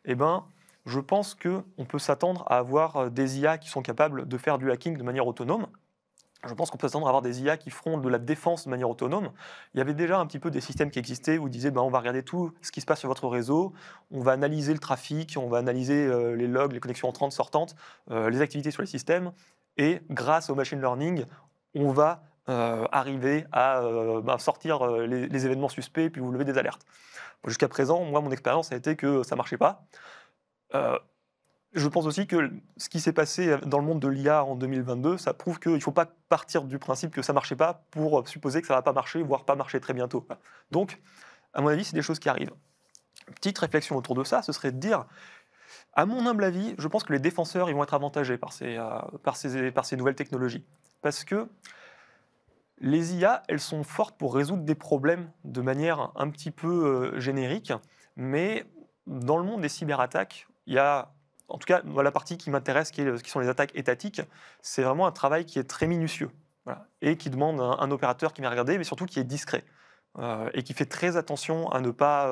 Eh bien, je pense qu'on peut s'attendre à avoir euh, des IA qui sont capables de faire du hacking de manière autonome. Je pense qu'on peut s'attendre à avoir des IA qui feront de la défense de manière autonome. Il y avait déjà un petit peu des systèmes qui existaient où on disait, ben, on va regarder tout ce qui se passe sur votre réseau, on va analyser le trafic, on va analyser euh, les logs, les connexions entrantes, sortantes, les activités sur les systèmes, et grâce au machine learning, on va euh, arriver à euh, bah, sortir euh, les, événements suspects et puis vous lever des alertes. Jusqu'à présent, moi, mon expérience a été que ça ne marchait pas. je pense aussi que ce qui s'est passé dans le monde de l'IA en 2022, ça prouve qu'il ne faut pas partir du principe que ça ne marchait pas pour supposer que ça ne va pas marcher, voire pas marcher très bientôt. Donc, à mon avis, c'est des choses qui arrivent. Petite réflexion autour de ça, ce serait de dire à mon humble avis, je pense que les défenseurs ils vont être avantagés par ces, euh, par par ces nouvelles technologies. Parce que les IA, elles sont fortes pour résoudre des problèmes de manière un petit peu euh, générique, mais dans le monde des cyberattaques, il y a, en tout cas, la partie qui m'intéresse, qui, sont les attaques étatiques, c'est vraiment un travail qui est très minutieux et qui demande un, opérateur qui m'a regardé, mais surtout qui est discret euh, et qui fait très attention à ne pas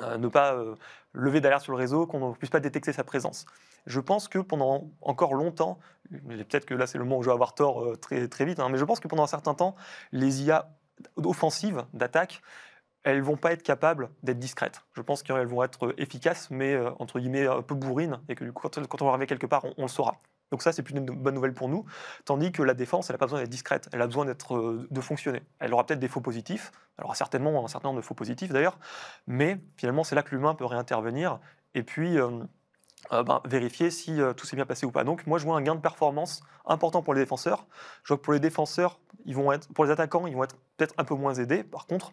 euh, ne pas euh, lever d'alerte sur le réseau, qu'on ne puisse pas détecter sa présence. Je pense que pendant encore longtemps, peut-être que là c'est le moment où je vais avoir tort euh, très, très vite, hein, mais je pense que pendant un certain temps, les IA offensives d'attaque, elles vont pas être capables d'être discrètes. Je pense qu'elles vont être efficaces, mais entre guillemets un peu bourrines, et que du coup, quand on va arriver quelque part, on, on le saura. Donc ça, c'est plus une bonne nouvelle pour nous, tandis que la défense, elle n'a pas besoin d'être discrète, elle a besoin d'être, euh, de fonctionner. Elle aura peut-être des faux positifs, elle aura certainement un certain nombre de faux positifs d'ailleurs, mais finalement, c'est là que l'humain peut réintervenir et puis euh, euh, ben, vérifier si tout s'est bien passé ou pas. Donc moi, je vois un gain de performance important pour les défenseurs. Je vois que pour les défenseurs, ils vont être, pour les attaquants, ils vont être peut-être un peu moins aidés. Par contre,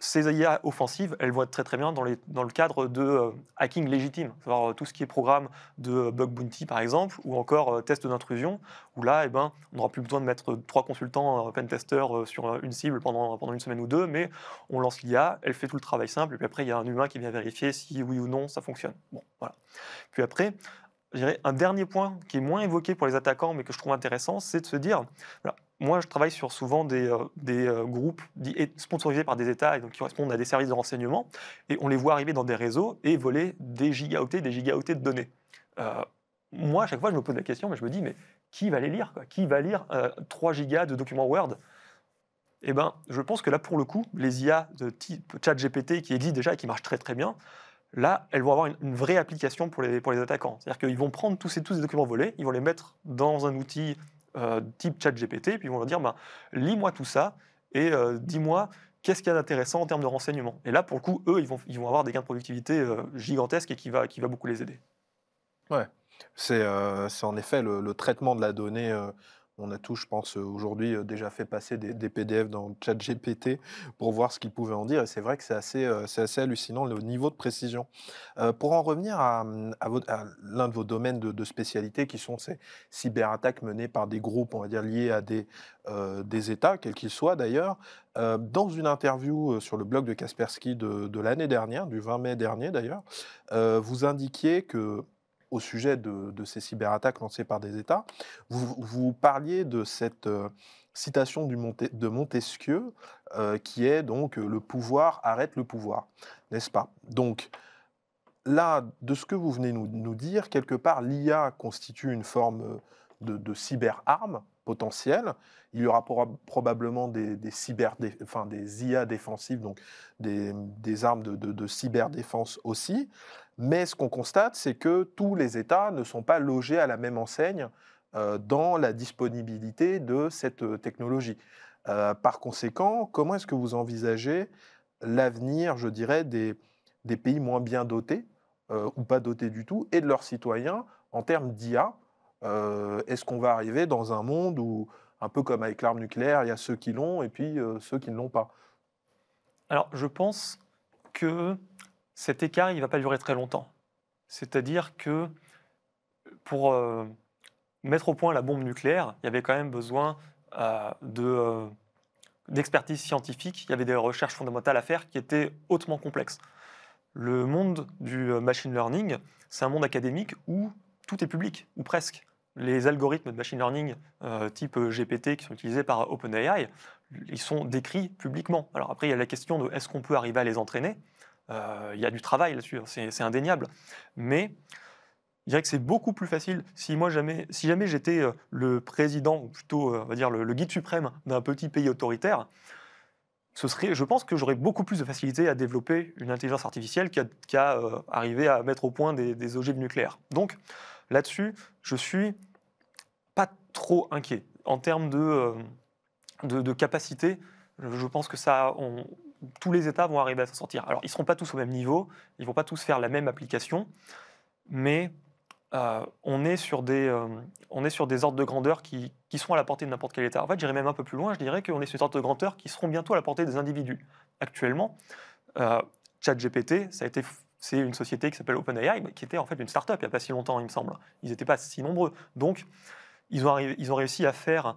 ces IA offensives, elles vont être très très bien dans, le cadre de euh, hacking légitime, cest tout ce qui est programme de euh, bug bounty par exemple, ou encore euh, test d'intrusion, où là, eh ben, on n'aura plus besoin de mettre trois consultants pen tester sur une cible pendant, pendant une semaine ou deux, mais on lance l'IA, elle fait tout le travail simple, et puis après, il y a un humain qui vient vérifier si oui ou non ça fonctionne. Bon, voilà. Puis après, un dernier point qui est moins évoqué pour les attaquants, mais que je trouve intéressant, c'est de se dire, moi, je travaille sur souvent des, euh, des euh, groupes sponsorisés par des États et donc qui correspondent à des services de renseignement. Et on les voit arriver dans des réseaux et voler des gigaoctets, des gigaoctets de données. Euh, moi, à chaque fois, je me pose la question, mais je me dis, mais qui va les lire Qui va lire 3 gigas de documents Word Eh bien, je pense que là, pour le coup, les IA de type ChatGPT qui existent déjà et qui marchent très très bien, là, elles vont avoir une, vraie application pour les, pour les attaquants. C'est-à-dire qu'ils vont prendre tous ces, tous ces documents volés, ils vont les mettre dans un outil euh, type ChatGPT, GPT puis ils vont leur dire, bah, lis-moi tout ça et euh, dis-moi qu'est-ce qu'il y a d'intéressant en termes de renseignements. Et là, pour le coup, eux, ils vont, avoir des gains de productivité euh, gigantesques et qui va, qui va beaucoup les aider. Ouais, c'est en effet le, traitement de la donnée on a tous, je pense, euh, aujourd'hui euh, déjà fait passer des, PDF dans ChatGPT pour voir ce qu'ils pouvaient en dire. Et c'est vrai que c'est assez, euh, assez hallucinant le niveau de précision. pour en revenir à, l'un de vos domaines de, spécialité, qui sont ces cyberattaques menées par des groupes, on va dire, liés à des, États, quels qu'ils soient d'ailleurs, dans une interview sur le blog de Kaspersky de, de l'année dernière, du 20 mai dernier d'ailleurs, vous indiquiez que au sujet de, ces cyberattaques lancées par des États. Vous, parliez de cette euh, citation de Montesquieu euh, qui est donc euh, le pouvoir arrête le pouvoir, n'est-ce pas Donc là, de ce que vous venez nous, nous dire, quelque part, l'IA constitue une forme de cyberarme potentiel. Il y aura probablement des, cyber, des IA défensives, donc des, armes de, cyberdéfense aussi. Mais ce qu'on constate, c'est que tous les États ne sont pas logés à la même enseigne euh, dans la disponibilité de cette euh, technologie. Euh, par conséquent, comment est-ce que vous envisagez l'avenir, je dirais, des, pays moins bien dotés ou pas dotés du tout et de leurs citoyens en termes d'IA euh, est-ce qu'on va arriver dans un monde où, un peu comme avec l'arme nucléaire, il y a ceux qui l'ont et puis euh, ceux qui ne l'ont pas Alors, je pense que cet écart, il ne va pas durer très longtemps. C'est-à-dire que pour euh, mettre au point la bombe nucléaire, il y avait quand même besoin de d'expertise scientifique, il y avait des recherches fondamentales à faire qui étaient hautement complexes. Le monde du machine learning, c'est un monde académique où tout est public, ou presque les algorithmes de machine learning euh, type euh, GPT qui sont utilisés par OpenAI, ils sont décrits publiquement. Alors après, il y a la question de est-ce qu'on peut arriver à les entraîner euh, Il y a du travail là-dessus, hein, c'est indéniable. Mais je dirais que c'est beaucoup plus facile si moi jamais, si jamais j'étais le président, ou plutôt on va dire le, guide suprême d'un petit pays autoritaire, ce serait, je pense que j'aurais beaucoup plus de facilité à développer une intelligence artificielle qu'à arriver à mettre au point des, des ogives nucléaires. Donc là-dessus, je suis trop inquiet. En termes euh, de, de, capacité, je pense que ça, on, tous les États vont arriver à s'en sortir. Alors, ils ne seront pas tous au même niveau, ils ne vont pas tous faire la même application, mais euh, on, est sur des, euh, on est sur des ordres de grandeur qui, qui sont à la portée de n'importe quel État. En fait, j'irai même un peu plus loin, je dirais qu'on est sur des ordres de grandeur qui seront bientôt à la portée des individus. Actuellement, ChatGPT, ça a été c'est une société qui s'appelle OpenAI, qui était en fait une start-up il n'y a pas si longtemps, il me semble. Ils n'étaient pas si nombreux. Donc, ils ont, ils ont réussi à faire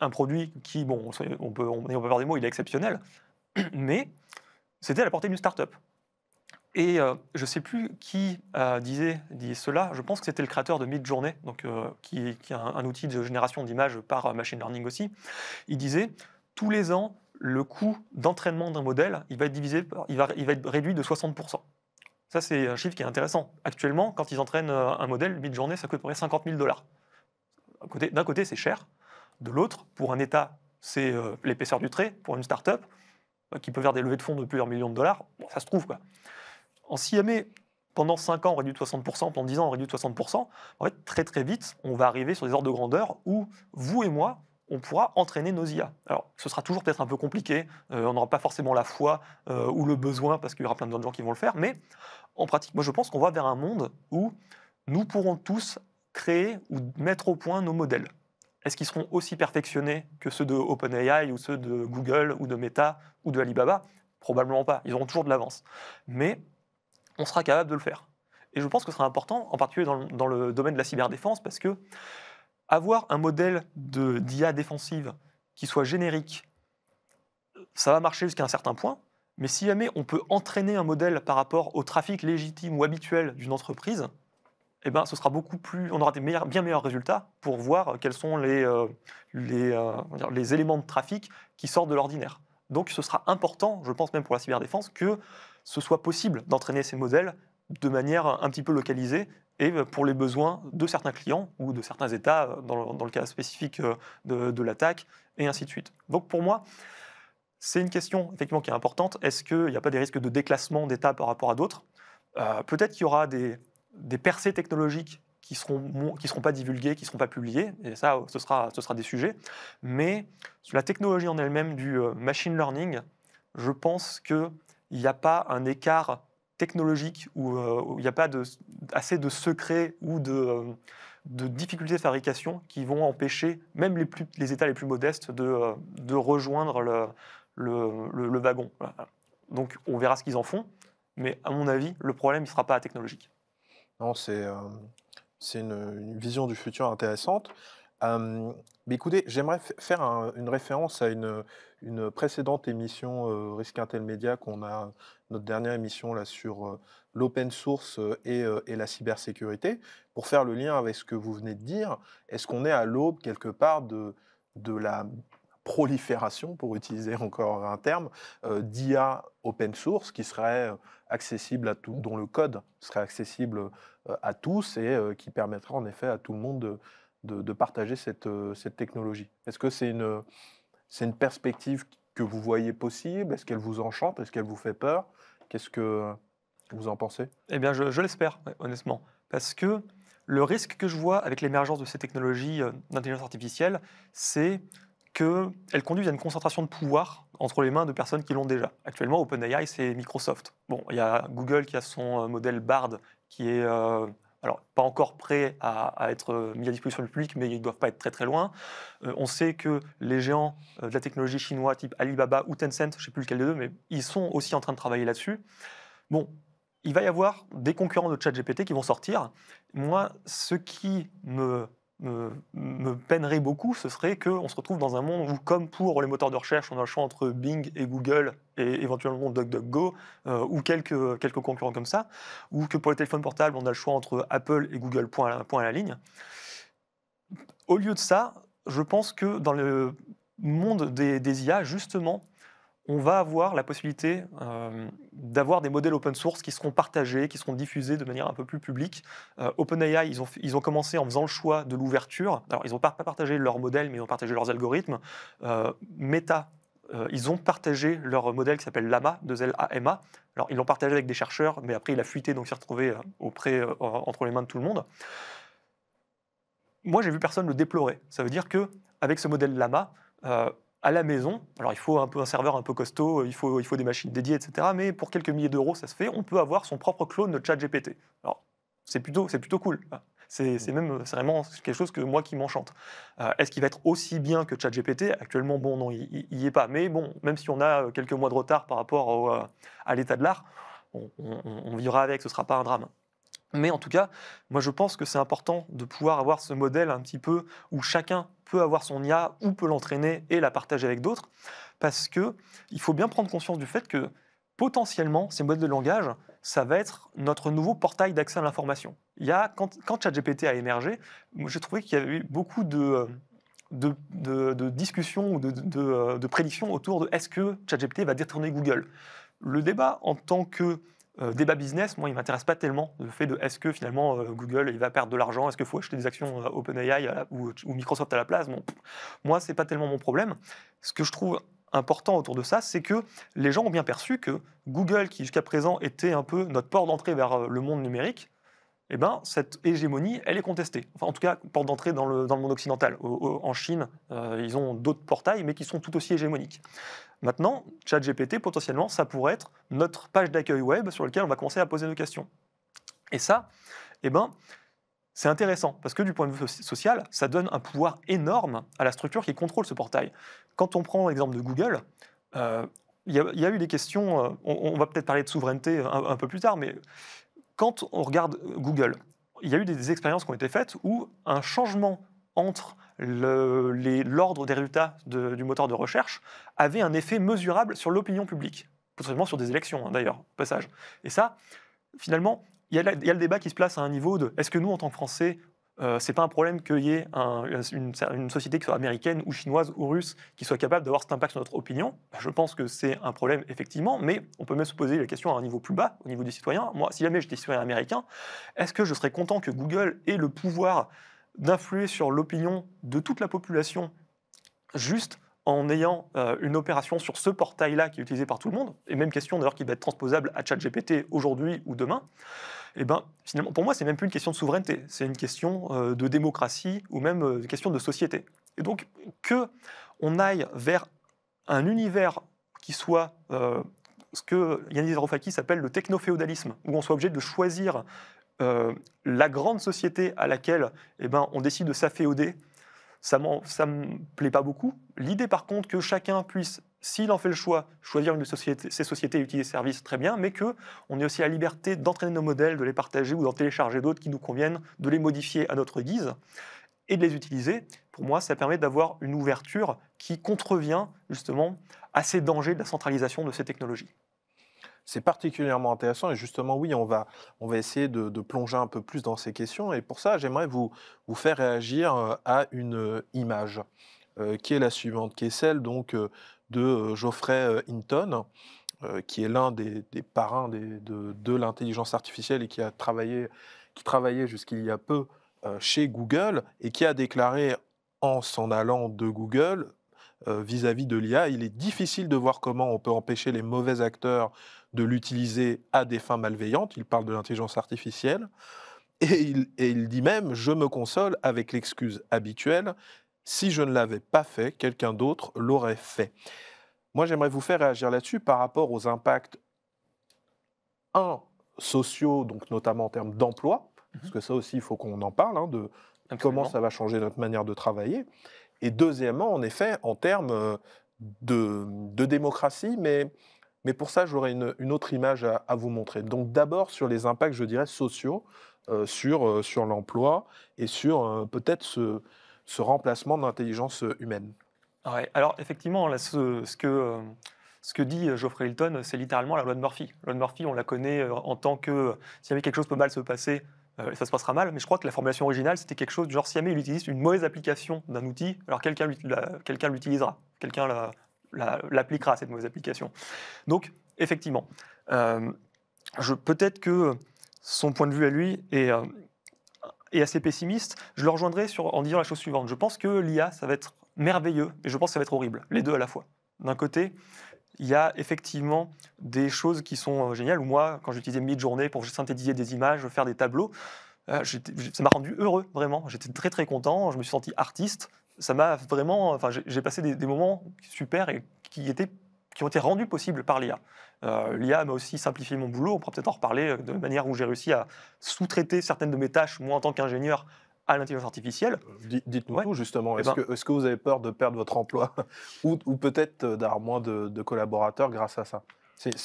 un produit qui, bon, on peut, on peut avoir des mots, il est exceptionnel, mais c'était à la portée d'une start-up. Et euh, je ne sais plus qui euh, disait, cela, je pense que c'était le créateur de Midjourney, donc, euh, qui, qui, est un, outil de génération d'images par machine learning aussi. Il disait, tous les ans, le coût d'entraînement d'un modèle, il va être, divisé, il va, être réduit de 60%. Ça, c'est un chiffre qui est intéressant. Actuellement, quand ils entraînent un modèle, Midjourney, ça coûte à peu 50 000 dollars d'un côté, c'est cher. De l'autre, pour un État, c'est euh, l'épaisseur du trait. Pour une start-up euh, qui peut faire des levées de fonds de plusieurs millions de dollars, ça se trouve. Quoi. En CME, pendant 5 ans, on réduit de 60%, pendant 10 ans, on réduit de 60%. En fait, très très vite, on va arriver sur des ordres de grandeur où vous et moi, on pourra entraîner nos IA. Alors, ce sera toujours peut-être un peu compliqué, euh, on n'aura pas forcément la foi ou le besoin parce qu'il y aura plein de gens qui vont le faire, mais en pratique, moi je pense qu'on va vers un monde où nous pourrons tous créer ou mettre au point nos modèles Est-ce qu'ils seront aussi perfectionnés que ceux de OpenAI ou ceux de Google ou de Meta ou de Alibaba Probablement pas, ils auront toujours de l'avance. Mais on sera capable de le faire. Et je pense que ce sera important, en particulier dans le, domaine de la cyberdéfense, parce que avoir un modèle d'IA défensive qui soit générique, ça va marcher jusqu'à un certain point, mais si jamais on peut entraîner un modèle par rapport au trafic légitime ou habituel d'une entreprise, eh ben, ce sera beaucoup plus, on aura des meilleurs, bien meilleurs résultats pour voir quels sont les, euh, les, euh, les éléments de trafic qui sortent de l'ordinaire. Donc ce sera important, je pense même pour la cyberdéfense, que ce soit possible d'entraîner ces modèles de manière un petit peu localisée et euh, pour les besoins de certains clients ou de certains États, dans le, dans le cas spécifique de, de l'attaque, et ainsi de suite. Donc pour moi, c'est une question effectivement qui est importante. Est-ce qu'il n'y a pas des risques de déclassement d'États par rapport à d'autres Peut-être qu'il y aura des, des percées technologiques qui ne seront, qui seront pas divulguées, qui ne seront pas publiées, et ça, ce sera, ce sera des sujets. Mais sur la technologie en elle-même du euh, machine learning, je pense qu'il n'y a pas un écart technologique où euh, il n'y a pas assez de secrets ou euh, de, difficultés de fabrication qui vont empêcher même les, les États les plus modestes de, rejoindre le, wagon. Donc on verra ce qu'ils en font, mais à mon avis, le problème ne sera pas technologique c'est euh, une, vision du futur intéressante. mais écoutez, j'aimerais faire une référence à une, une précédente émission euh, Risque Intel Media qu'on a, notre dernière émission là sur euh, l'open source et, la cybersécurité, pour faire le lien avec ce que vous venez de dire. Est-ce qu'on est à l'aube quelque part de, de la prolifération, pour utiliser encore un terme, euh, d'IA open source qui serait euh, accessible à tout, dont le code serait accessible euh, à tous et qui permettrait en effet à tout le monde de, partager cette, cette technologie. Est-ce que c'est une, c'est une perspective que vous voyez possible Est-ce qu'elle vous enchante Est-ce qu'elle vous fait peur Qu'est-ce que vous en pensez Eh bien, je, je l'espère, honnêtement. Parce que le risque que je vois avec l'émergence de ces technologies d'intelligence artificielle, c'est qu'elles conduisent à une concentration de pouvoir entre les mains de personnes qui l'ont déjà. Actuellement, OpenAI, c'est Microsoft. Bon, il y a Google qui a son euh, modèle BARD, qui est euh, alors pas encore prêt à, être euh, mis à disposition du public, mais ils ne doivent pas être très très loin. on sait que les géants de la technologie chinoise, type Alibaba ou Tencent, je ne sais plus lequel des deux, mais ils sont aussi en train de travailler là-dessus. Bon, il va y avoir des concurrents de ChatGPT qui vont sortir. Moi, ce qui me me, peinerait beaucoup, ce serait qu'on se retrouve dans un monde où, comme pour les moteurs de recherche, on a le choix entre Bing et Google et éventuellement DuckDuckGo euh, ou quelques, quelques concurrents comme ça, ou que pour les téléphones portables, on a le choix entre Apple et Google, point à la, ligne. Au lieu de ça, je pense que dans le monde des IA, justement, on va avoir la possibilité euh, d'avoir des modèles open source qui seront partagés, qui seront diffusés de manière un peu plus publique. Euh, OpenAI, ils ont, commencé en faisant le choix de l'ouverture. Alors, ils n'ont pas partagé leur modèle, mais ils ont partagé leurs algorithmes. Euh, Meta, ils ont partagé leur modèle qui s'appelle LAMA, 2LAMA. Alors, ils l'ont partagé avec des chercheurs, mais après, il a fuité, donc il s'est retrouvé auprès, entre les mains de tout le monde. Moi, j'ai vu personne le déplorer. Ça veut dire que avec ce modèle LAMA, à la maison. Alors il faut un peu un serveur un peu costaud, euh, il faut, il faut des machines dédiées, etc. Mais pour quelques milliers d'euros, ça se fait. On peut avoir son propre clone de ChatGPT. Alors c'est plutôt, plutôt cool. C'est même euh, vraiment quelque chose que moi qui m'enchante. Euh, est-ce qu'il va être aussi bien que ChatGPT Actuellement, bon, non, il n'y est pas. Mais bon, même si on a quelques mois de retard par rapport à l'état de l'art, on, on, vivra avec, ce ne sera pas un drame. Mais en tout cas, moi je pense que c'est important de pouvoir avoir ce modèle un petit peu où chacun peut avoir son IA ou peut l'entraîner et la partager avec d'autres, parce que il faut bien prendre conscience du fait que potentiellement ces modèles de langage, ça va être notre nouveau portail d'accès à l'information. Il y a quand, quand ChatGPT a émergé, j'ai trouvé qu'il y avait eu beaucoup de euh, discussions ou de, euh, de, prédictions autour de est-ce que ChatGPT va détourner Google. Le débat en tant que euh, débat business, moi, il ne m'intéresse pas tellement le fait de est-ce que finalement euh, Google il va perdre de l'argent, est-ce qu'il faut acheter des actions euh, OpenAI ou, Microsoft à la place. moi, ce n'est pas tellement mon problème. Ce que je trouve important autour de ça, c'est que les gens ont bien perçu que Google, qui jusqu'à présent était un peu notre port d'entrée vers le monde numérique, eh ben, cette hégémonie, elle est contestée. Enfin, en tout cas, porte d'entrée dans le, monde occidental. en Chine, euh, ils ont d'autres portails, mais qui sont tout aussi hégémoniques. Maintenant, ChatGPT, potentiellement, ça pourrait être notre page d'accueil web sur laquelle on va commencer à poser nos questions. Et ça, eh ben, c'est intéressant, parce que du point de vue social, ça donne un pouvoir énorme à la structure qui contrôle ce portail. Quand on prend l'exemple de Google, euh, il y, a, eu des questions, euh, on, va peut-être parler de souveraineté un, peu plus tard, mais quand on regarde Google, il y a eu des, expériences qui ont été faites où un changement entre l'ordre des résultats du moteur de recherche avait un effet mesurable sur l'opinion publique, potentiellement sur des élections hein, d'ailleurs, passage. Et ça, finalement, il y, a le débat qui se place à un niveau de est-ce que nous, en tant que Français, euh, c'est pas un problème qu'il y ait une, société qui soit américaine ou chinoise ou russe qui soit capable d'avoir cet impact sur notre opinion. Je pense que c'est un problème effectivement, mais on peut même se poser la question à un niveau plus bas, au niveau des citoyens. Moi, si jamais j'étais citoyen américain, est-ce que je serais content que Google ait le pouvoir d'influer sur l'opinion de toute la population juste en ayant euh, une opération sur ce portail-là qui est utilisé par tout le monde, et même question d'ailleurs qui va être transposable à ChatGPT aujourd'hui ou demain eh ben, finalement, pour moi, c'est même plus une question de souveraineté, c'est une question euh, de démocratie ou même euh, une question de société. Et donc, que on aille vers un univers qui soit euh, ce que Yannis Varoufakis appelle le techno-féodalisme, où on soit obligé de choisir la grande société à laquelle eh ben, on décide de s'afféoder, ça ne me plaît pas beaucoup. L'idée, par contre, que chacun puisse s'il en fait le choix, choisir une société, ces sociétés et utiliser services, très bien, mais que on ait aussi la liberté d'entraîner nos modèles, de les partager ou d'en télécharger d'autres qui nous conviennent, de les modifier à notre guise et de les utiliser. Pour moi, ça permet d'avoir une ouverture qui contrevient justement à ces dangers de la centralisation de ces technologies. C'est particulièrement intéressant et justement, oui, on va, on va essayer de, plonger un peu plus dans ces questions. Et pour ça, j'aimerais vous, vous faire réagir euh, à une euh, image. Euh, qui est la suivante, qui est celle donc de euh, Geoffrey euh, Hinton, euh, qui est l'un des, parrains de, l'intelligence artificielle et qui, a travaillé, qui travaillait jusqu'il y a peu chez Google et qui a déclaré en s'en allant de Google vis-à-vis de l'IA, il est difficile de voir comment on peut empêcher les mauvais acteurs de l'utiliser à des fins malveillantes. Il parle de l'intelligence artificielle. et il, dit même, je me console avec l'excuse habituelle, si je ne l'avais pas fait, quelqu'un d'autre l'aurait fait. Moi, j'aimerais vous faire réagir là-dessus par rapport aux impacts, un, sociaux, donc notamment en termes d'emploi, mhm. parce que ça aussi, il faut qu'on en parle, hein, de comment ça va changer notre manière de travailler. Et deuxièmement, en effet, en termes euh, de, démocratie, mais, mais pour ça, j'aurais une, autre image à, vous montrer. Donc d'abord, sur les impacts, je dirais, sociaux, euh, sur, euh, sur l'emploi et sur peut-être ce ce remplacement de l'intelligence humaine. Ouais, alors effectivement, ce, que, euh, ce, que, dit euh, Geoffrey Hilton, c'est littéralement la loi de Murphy. La loi de Murphy, on la connaît euh, en tant que si jamais quelque chose peut mal se passer, ça se passera mal, mais je crois que la formulation originale, c'était quelque chose du genre si jamais il utilise une mauvaise application d'un outil, alors quelqu'un quelqu'un l'utilisera, quelqu'un l'appliquera, à cette mauvaise application. Donc, effectivement, peut-être que son point de vue à lui est, et assez pessimiste, je le rejoindrai sur, en disant la chose suivante. Je pense que l'IA, ça va être merveilleux, et je pense que ça va être horrible, les deux à la fois. D'un côté, il y a effectivement des choses qui sont euh, géniales. Moi, quand j'utilisais Midjourney pour synthétiser des images, faire des tableaux, euh, ça m'a rendu heureux, vraiment. J'étais très très content, je me suis senti artiste. Ça m'a vraiment... Enfin, j'ai passé des, des, moments super et qui, étaient, qui ont été rendus possibles par l'IA. Euh, L'IA m'a aussi simplifié mon boulot. On pourra peut-être en reparler euh, de manière où j'ai réussi à sous-traiter certaines de mes tâches, moi en tant qu'ingénieur, à l'intelligence artificielle. Euh, dites-nous tout justement. Eh ben est-ce que, vous avez peur de perdre votre emploi ou, peut-être d'avoir moins de, collaborateurs grâce à ça c'est une,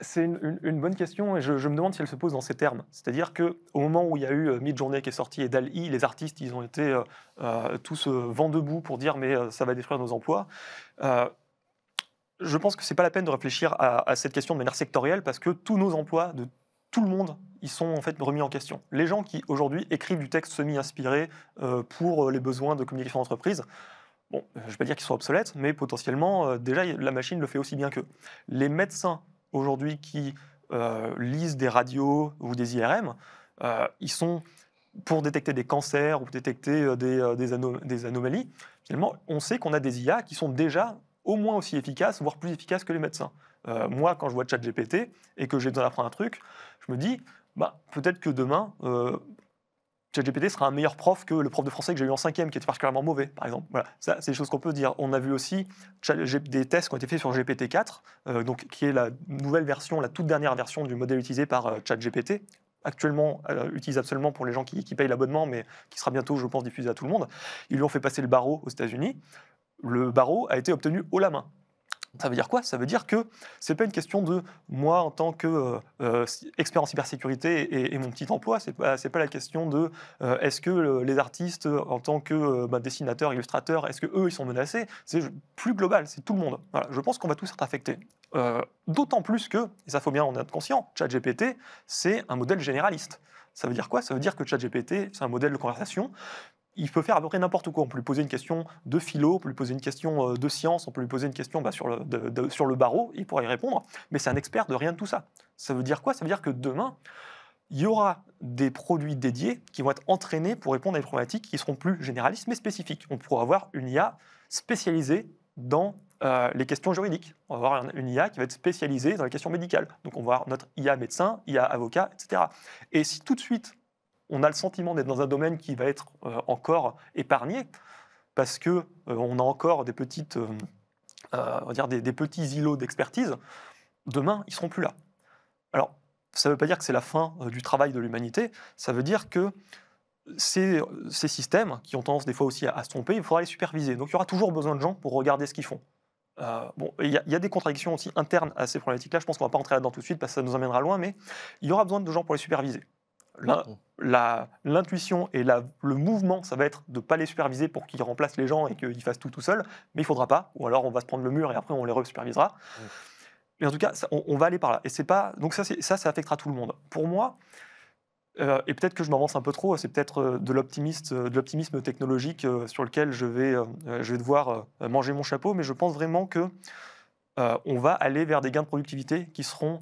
C'est une, hein. bonne question et je, me demande si elle se pose dans ces termes. C'est-à-dire que au moment où il y a eu Midjourney qui est sorti et Dali, les artistes, ils ont été tous vent debout pour dire mais ça va détruire nos emplois je pense que ce n'est pas la peine de réfléchir à, cette question de manière sectorielle parce que tous nos emplois de tout le monde, ils sont en fait remis en question. Les gens qui aujourd'hui écrivent du texte semi-inspiré euh, pour euh, les besoins de communication d'entreprise, bon, euh, je ne vais pas dire qu'ils sont obsolètes, mais potentiellement, déjà, la machine le fait aussi bien qu'eux. Les médecins aujourd'hui qui lisent des radios ou des IRM, ils sont pour détecter des cancers ou détecter des, des anomalies. Finalement, on sait qu'on a des IA qui sont déjà au moins aussi efficace, voire plus efficace que les médecins. Euh, moi, quand je vois ChatGPT et que j'ai besoin d'apprendre un truc, je me dis, bah, peut-être que demain, euh, ChatGPT sera un meilleur prof que le prof de français que j'ai eu en cinquième, qui était particulièrement mauvais, par exemple. Voilà, ça, c'est des choses qu'on peut dire. On a vu aussi des tests qui ont été faits sur GPT-4, euh, donc qui est la nouvelle version, la toute dernière version du modèle utilisé par ChatGPT. Actuellement, utilisable seulement pour les gens qui, qui payent l'abonnement, mais qui sera bientôt, je pense, diffusé à tout le monde. Ils lui ont fait passer le barreau aux États-Unis le barreau a été obtenu haut la main. Ça veut dire quoi Ça veut dire que ce n'est pas une question de moi en tant que euh, euh, en cybersécurité et, mon petit emploi. C'est pas pas la question de euh, est-ce que les artistes en tant que bah, dessinateurs, illustrateurs, est-ce que eux ils sont menacés C'est plus global, c'est tout le monde. je pense qu'on va tous être affectés. D'autant plus que, et ça faut bien en être conscient, ChatGPT c'est un modèle généraliste. Ça veut dire quoi Ça veut dire que ChatGPT, c'est un modèle de conversation il peut faire à peu près n'importe quoi. On peut lui poser une question de philo, on peut lui poser une question euh, de science, on peut lui poser une question bah, sur, le, barreau, il pourra y répondre, mais c'est un expert de rien de tout ça. Ça veut dire quoi Ça veut dire que demain, il y aura des produits dédiés qui vont être entraînés pour répondre à des problématiques qui seront plus généralistes mais spécifiques. On pourra avoir une IA spécialisée dans euh, les questions juridiques. On va avoir une IA qui va être spécialisée dans les questions médicales. Donc on va avoir notre IA médecin, IA avocat, etc. Et si tout de suite on a le sentiment d'être dans un domaine qui va être euh, encore épargné parce que euh, on a encore des petites, euh, dire des, petits îlots d'expertise. Demain, ils seront plus là. Alors, ça ne veut pas dire que c'est la fin du travail de l'humanité. Ça veut dire que ces, systèmes, qui ont tendance des fois aussi à, se tromper, il faudra les superviser. Donc il y aura toujours besoin de gens pour regarder ce qu'ils font. bon, il y, y, a des contradictions aussi internes à ces problématiques-là. Je pense qu'on ne va pas entrer là-dedans tout de suite parce que ça nous amènera loin, mais il y aura besoin de gens pour les superviser l'intuition et le mouvement, ça va être de ne pas les superviser pour qu'ils remplacent les gens et qu'ils fassent tout tout seul mais il faudra pas, ou alors on va se prendre le mur et après on les re-supervisera. Mais en tout cas, on, va aller par là. Et c'est pas, donc ça, ça, ça affectera tout le monde. Pour moi, euh, et peut-être que je m'avance un peu trop, c'est peut-être euh, euh, de l'optimisme technologique sur lequel je vais, je vais devoir manger mon chapeau, mais je pense vraiment que on va aller vers des gains de productivité qui seront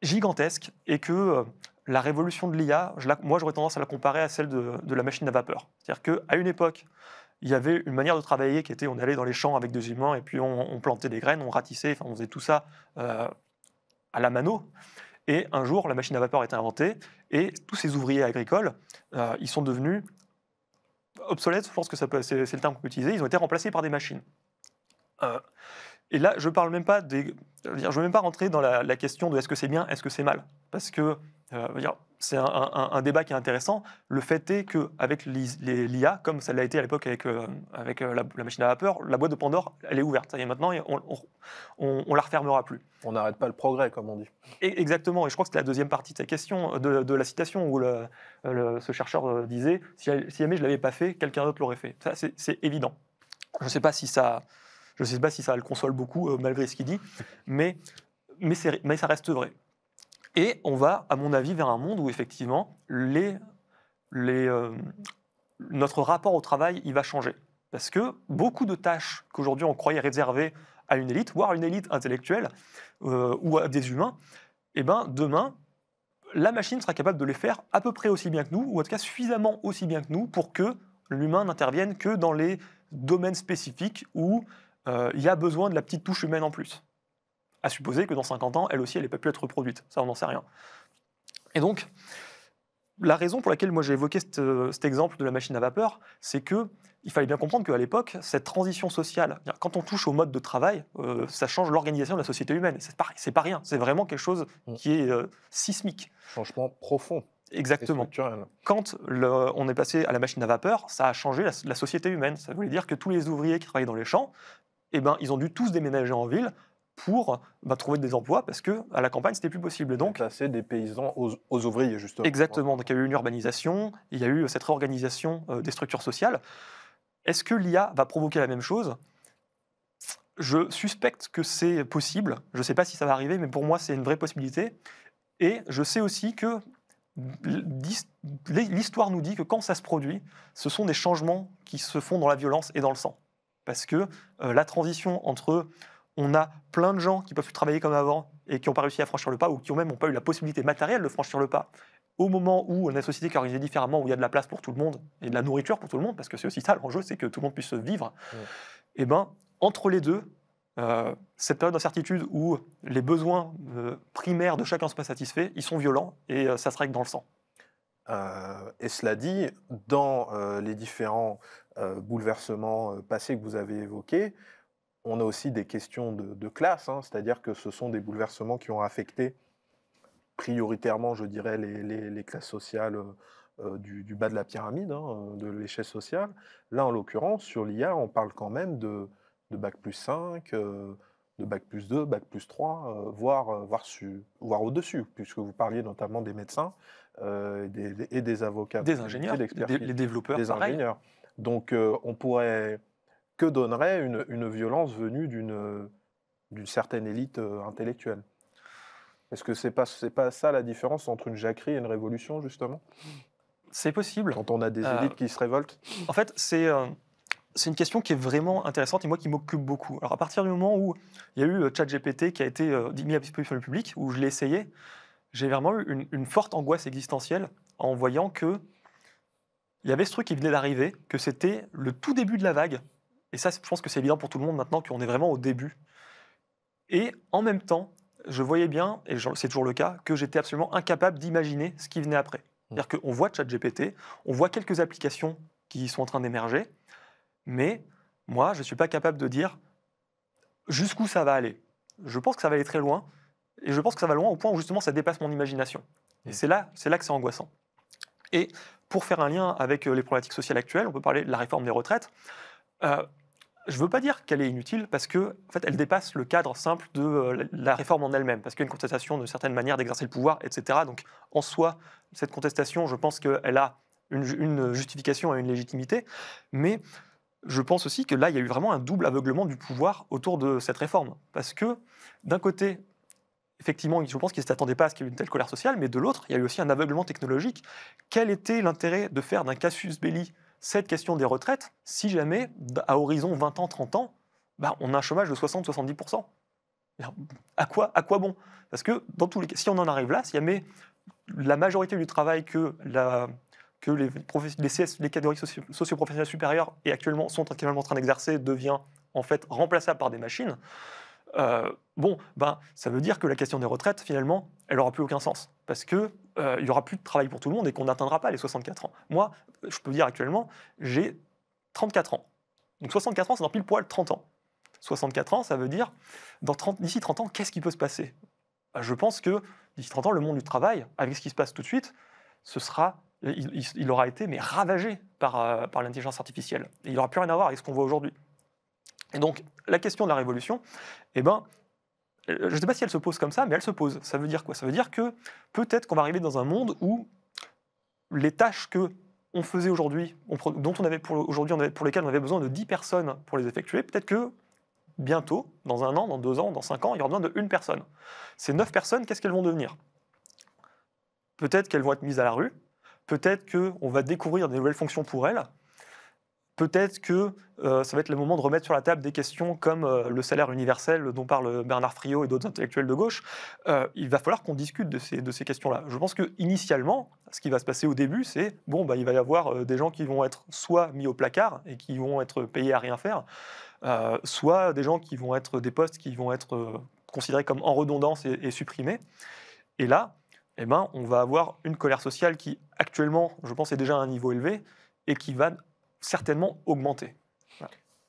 gigantesques et que la révolution de l'IA, moi j'aurais tendance à la comparer à celle de, la machine à vapeur. C'est-à-dire qu'à une époque, il y avait une manière de travailler qui était on allait dans les champs avec des humains et puis on, plantait des graines, on ratissait, enfin, on faisait tout ça euh, à la mano. Et un jour, la machine à vapeur a été inventée et tous ces ouvriers agricoles, euh, ils sont devenus obsolètes, je pense que c'est le terme qu'on peut utiliser, ils ont été remplacés par des machines. Euh, et là, je ne parle même pas Je veux même pas rentrer dans la, la question de est-ce que c'est bien, est-ce que c'est mal. Parce que euh, c'est un, débat qui est intéressant. Le fait est qu'avec l'IA, comme ça l'a été à l'époque avec, euh, avec euh, la, machine à vapeur, la boîte de Pandore, elle est ouverte. et maintenant, on, on, la refermera plus. On n'arrête pas le progrès, comme on dit. Et, exactement. Et je crois que c'était la deuxième partie de ta question, de, la citation où le, ce chercheur disait si, si jamais je ne l'avais pas fait, quelqu'un d'autre l'aurait fait. Ça, c'est évident. Je ne sais pas si ça. Je sais pas si ça le console beaucoup, malgré ce qu'il dit, mais, mais ça reste vrai. Et on va, à mon avis, vers un monde où effectivement, euh, notre rapport au travail, il va changer. Parce que beaucoup de tâches qu'aujourd'hui on croyait réservées à une élite, voire à une élite intellectuelle euh, ou à des humains, eh ben, demain, la machine sera capable de les faire à peu près aussi bien que nous, ou en tout cas suffisamment aussi bien que nous, pour que l'humain n'intervienne que dans les domaines spécifiques où euh, il y a besoin de la petite touche humaine en plus à supposer que dans 50 ans, elle aussi, elle n'ait pas pu être reproduite. Ça, on n'en sait rien. Et donc, la raison pour laquelle moi j'ai évoqué euh, cet, exemple de la machine à vapeur, c'est que il fallait bien comprendre qu'à l'époque, cette transition sociale, quand on touche au mode de travail, euh, ça change l'organisation de la société humaine. C'est pas, pas rien. C'est vraiment quelque chose mm. qui est euh, sismique. Changement profond. Exactement. Quand le, on est passé à la machine à vapeur, ça a changé la, société humaine. Ça voulait dire que tous les ouvriers qui travaillaient dans les champs, eh ben, ils ont dû tous déménager en ville pour bah, trouver des emplois parce que à la campagne c'était plus possible. Et donc c'est des paysans aux, ouvriers justement. Exactement. Donc il y a eu une urbanisation, il y a eu cette réorganisation euh, des structures sociales. Est-ce que l'IA va provoquer la même chose Je suspecte que c'est possible. Je ne sais pas si ça va arriver, mais pour moi c'est une vraie possibilité. Et je sais aussi que l'histoire nous dit que quand ça se produit, ce sont des changements qui se font dans la violence et dans le sang. Parce que euh, la transition entre on a plein de gens qui peuvent plus travailler comme avant et qui n'ont pas réussi à franchir le pas ou qui ont même pas eu la possibilité matérielle de franchir le pas. Au moment où on a une société qui est organisée différemment, où il y a de la place pour tout le monde et de la nourriture pour tout le monde, parce que c'est aussi ça l'enjeu, c'est que tout le monde puisse vivre, et eh ben entre les deux, euh, cette période d'incertitude où les besoins euh, primaires de chacun ne sont pas satisfaits, ils sont violents et euh, ça se règle dans le sang. et cela dit, dans les différents bouleversements passés que vous avez évoqués, on a aussi des questions de, classe, hein. c'est-à-dire que ce sont des bouleversements qui ont affecté prioritairement, je dirais, les, classes sociales euh, euh, du, bas de la pyramide, hein, euh, de l'échelle sociale. Là, en l'occurrence, sur l'IA, on parle quand même de, bac plus 5, de bac plus 2, bac plus 3, voire, au-dessus, puisque vous parliez notamment des médecins et des, avocats. Des ingénieurs, des, développeurs. Des ingénieurs. Donc, on pourrait que donnerait une, violence venue d'une euh, certaine élite euh, intellectuelle Est-ce que c'est pas pas ça la différence entre une jacquerie et une révolution justement C'est possible. Quand on a des euh, élites qui se révoltent. En fait, c'est une question qui est vraiment intéressante et moi qui m'occupe beaucoup. Alors à partir du moment où il y a eu ChatGPT qui a été mis à disposition du public, où je l'ai essayé, j'ai vraiment eu une, une, forte angoisse existentielle en voyant que il y avait ce truc qui venait d'arriver, que c'était le tout début de la vague, et ça, je pense que c'est évident pour tout le monde maintenant qu'on est vraiment au début. Et en même temps, je voyais bien, et c'est toujours le cas, que j'étais absolument incapable d'imaginer ce qui venait après. Mm. C'est-à-dire qu'on voit ChatGPT, on voit quelques applications qui sont en train d'émerger, mais moi, je ne suis pas capable de dire jusqu'où ça va aller. Je pense que ça va aller très loin, et je pense que ça va loin au point où justement ça dépasse mon imagination. Et mm. c'est là, c'est là que c'est angoissant. Et pour faire un lien avec euh, les problématiques sociales actuelles, on peut parler de la réforme des retraites. Euh, je ne veux pas dire qu'elle est inutile parce qu'elle fait, elle dépasse le cadre simple de euh, la réforme en elle-même, parce qu'il y a une contestation de certaines manières d'exercer le pouvoir, etc. Donc en soi, cette contestation, je pense qu'elle a une, justification et une légitimité, mais je pense aussi que là, il y a eu vraiment un double aveuglement du pouvoir autour de cette réforme, parce que d'un côté, effectivement, je pense qu'ils ne s'attendaient pas à ce qu'il y ait une telle colère sociale, mais de l'autre, il y a eu aussi un aveuglement technologique. Quel était l'intérêt de faire d'un casus belli cette question des retraites si jamais, bah, à horizon 20 ans, 30 ans, bah, on a un chômage de 60-70%. À quoi, à quoi bon Parce que dans tous les si on en arrive là, si jamais la majorité du travail que, les, les, les catégories socioprofessionnelles supérieures et actuellement, sont actuellement en train d'exercer devient en fait remplaçable par des machines, euh, bon, ben, ça veut dire que la question des retraites, finalement, elle n'aura plus aucun sens. Parce que n'y euh, il y aura plus de travail pour tout le monde et qu'on n'atteindra pas les 64 ans. Moi, je peux dire actuellement, j'ai 34 ans. Donc 64 ans, c'est dans pile poil 30 ans. 64 ans, ça veut dire, d'ici 30 ans, qu'est-ce qui peut se passer ben, Je pense que d'ici 30 ans, le monde du travail, avec ce qui se passe tout de suite, ce sera, il, aura été mais ravagé par, euh, par l'intelligence artificielle. Et il n'aura plus rien à voir avec ce qu'on voit aujourd'hui. Et donc, la question de la révolution, eh ben, euh, je ne sais pas si elle se pose comme ça, mais elle se pose. Ça veut dire quoi Ça veut dire que peut-être qu'on va arriver dans un monde où les tâches que on faisait aujourd'hui, dont on avait pour aujourd'hui, pour lesquelles on avait besoin de 10 personnes pour les effectuer, peut-être que bientôt, dans un an, dans deux ans, dans cinq ans, il y aura besoin de une personne. Ces neuf personnes, qu'est-ce qu'elles vont devenir Peut-être qu'elles vont être mises à la rue, peut-être qu'on va découvrir des nouvelles fonctions pour elles, peut-être que euh, ça va être le moment de remettre sur la table des questions comme euh, le salaire universel dont parle Bernard Friot et d'autres intellectuels de gauche. Euh, il va falloir qu'on discute de ces, de ces questions-là. Je pense que initialement, ce qui va se passer au début, c'est bon, bah, il va y avoir des gens qui vont être soit mis au placard et qui vont être payés à rien faire, soit des gens qui vont être des postes qui vont être considérés comme en redondance et, supprimés. Et là, eh ben, on va avoir une colère sociale qui actuellement, je pense, est déjà à un niveau élevé et qui va certainement augmenter.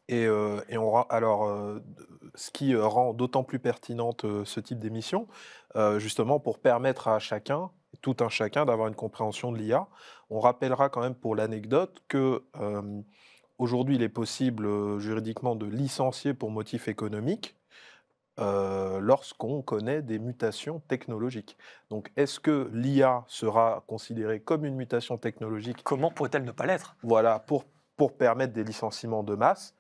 Et, euh, et, on, alors, euh, ce qui euh, rend d'autant plus pertinente euh, ce type d'émission, justement pour permettre à chacun, tout un chacun, d'avoir une compréhension de l'IA. On rappellera quand même pour l'anecdote que aujourd'hui, il est possible juridiquement de licencier pour motif économique. lorsqu'on connaît des mutations technologiques. Donc est-ce que l'IA sera considérée comme une mutation technologique Comment pourrait-elle ne pas l'être Voilà, pour pour permettre des licenciements de masse.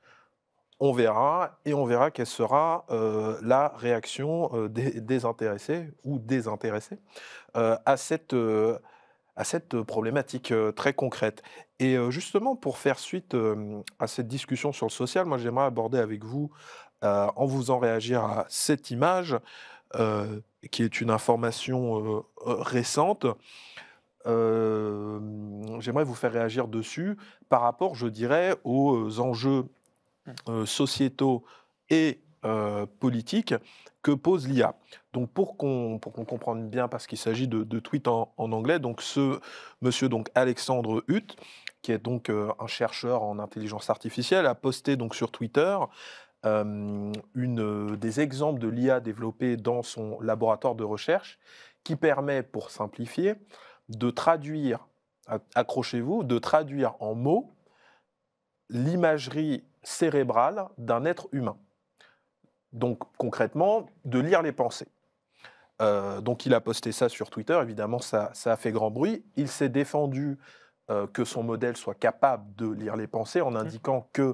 On verra et on verra quelle sera euh, la réaction euh, des, des, intéressés ou désintéressés euh, à cette à cette problématique très concrète. Et justement, pour faire suite à cette discussion sur le social, moi j'aimerais aborder avec vous, en vous en réagir à cette image, qui est une information récente, euh, j'aimerais vous faire réagir dessus par rapport, je dirais, aux euh, enjeux mmh. euh, sociétaux et politiques que pose l'IA. Donc pour qu'on qu'on comprenne bien, parce qu'il s'agit de, de, tweets en, anglais, donc ce monsieur donc Alexandre Hutt, qui est donc un chercheur en intelligence artificielle, a posté donc sur Twitter une, des exemples de l'IA développée dans son laboratoire de recherche, qui permet, pour simplifier, de traduire, accrochez-vous, de traduire en mots l'imagerie cérébrale d'un être humain. Donc concrètement, de lire les pensées. Euh, donc il a posté ça sur Twitter, évidemment ça, a fait grand bruit. Il s'est défendu euh, que son modèle soit capable de lire les pensées en mmh. indiquant qu'il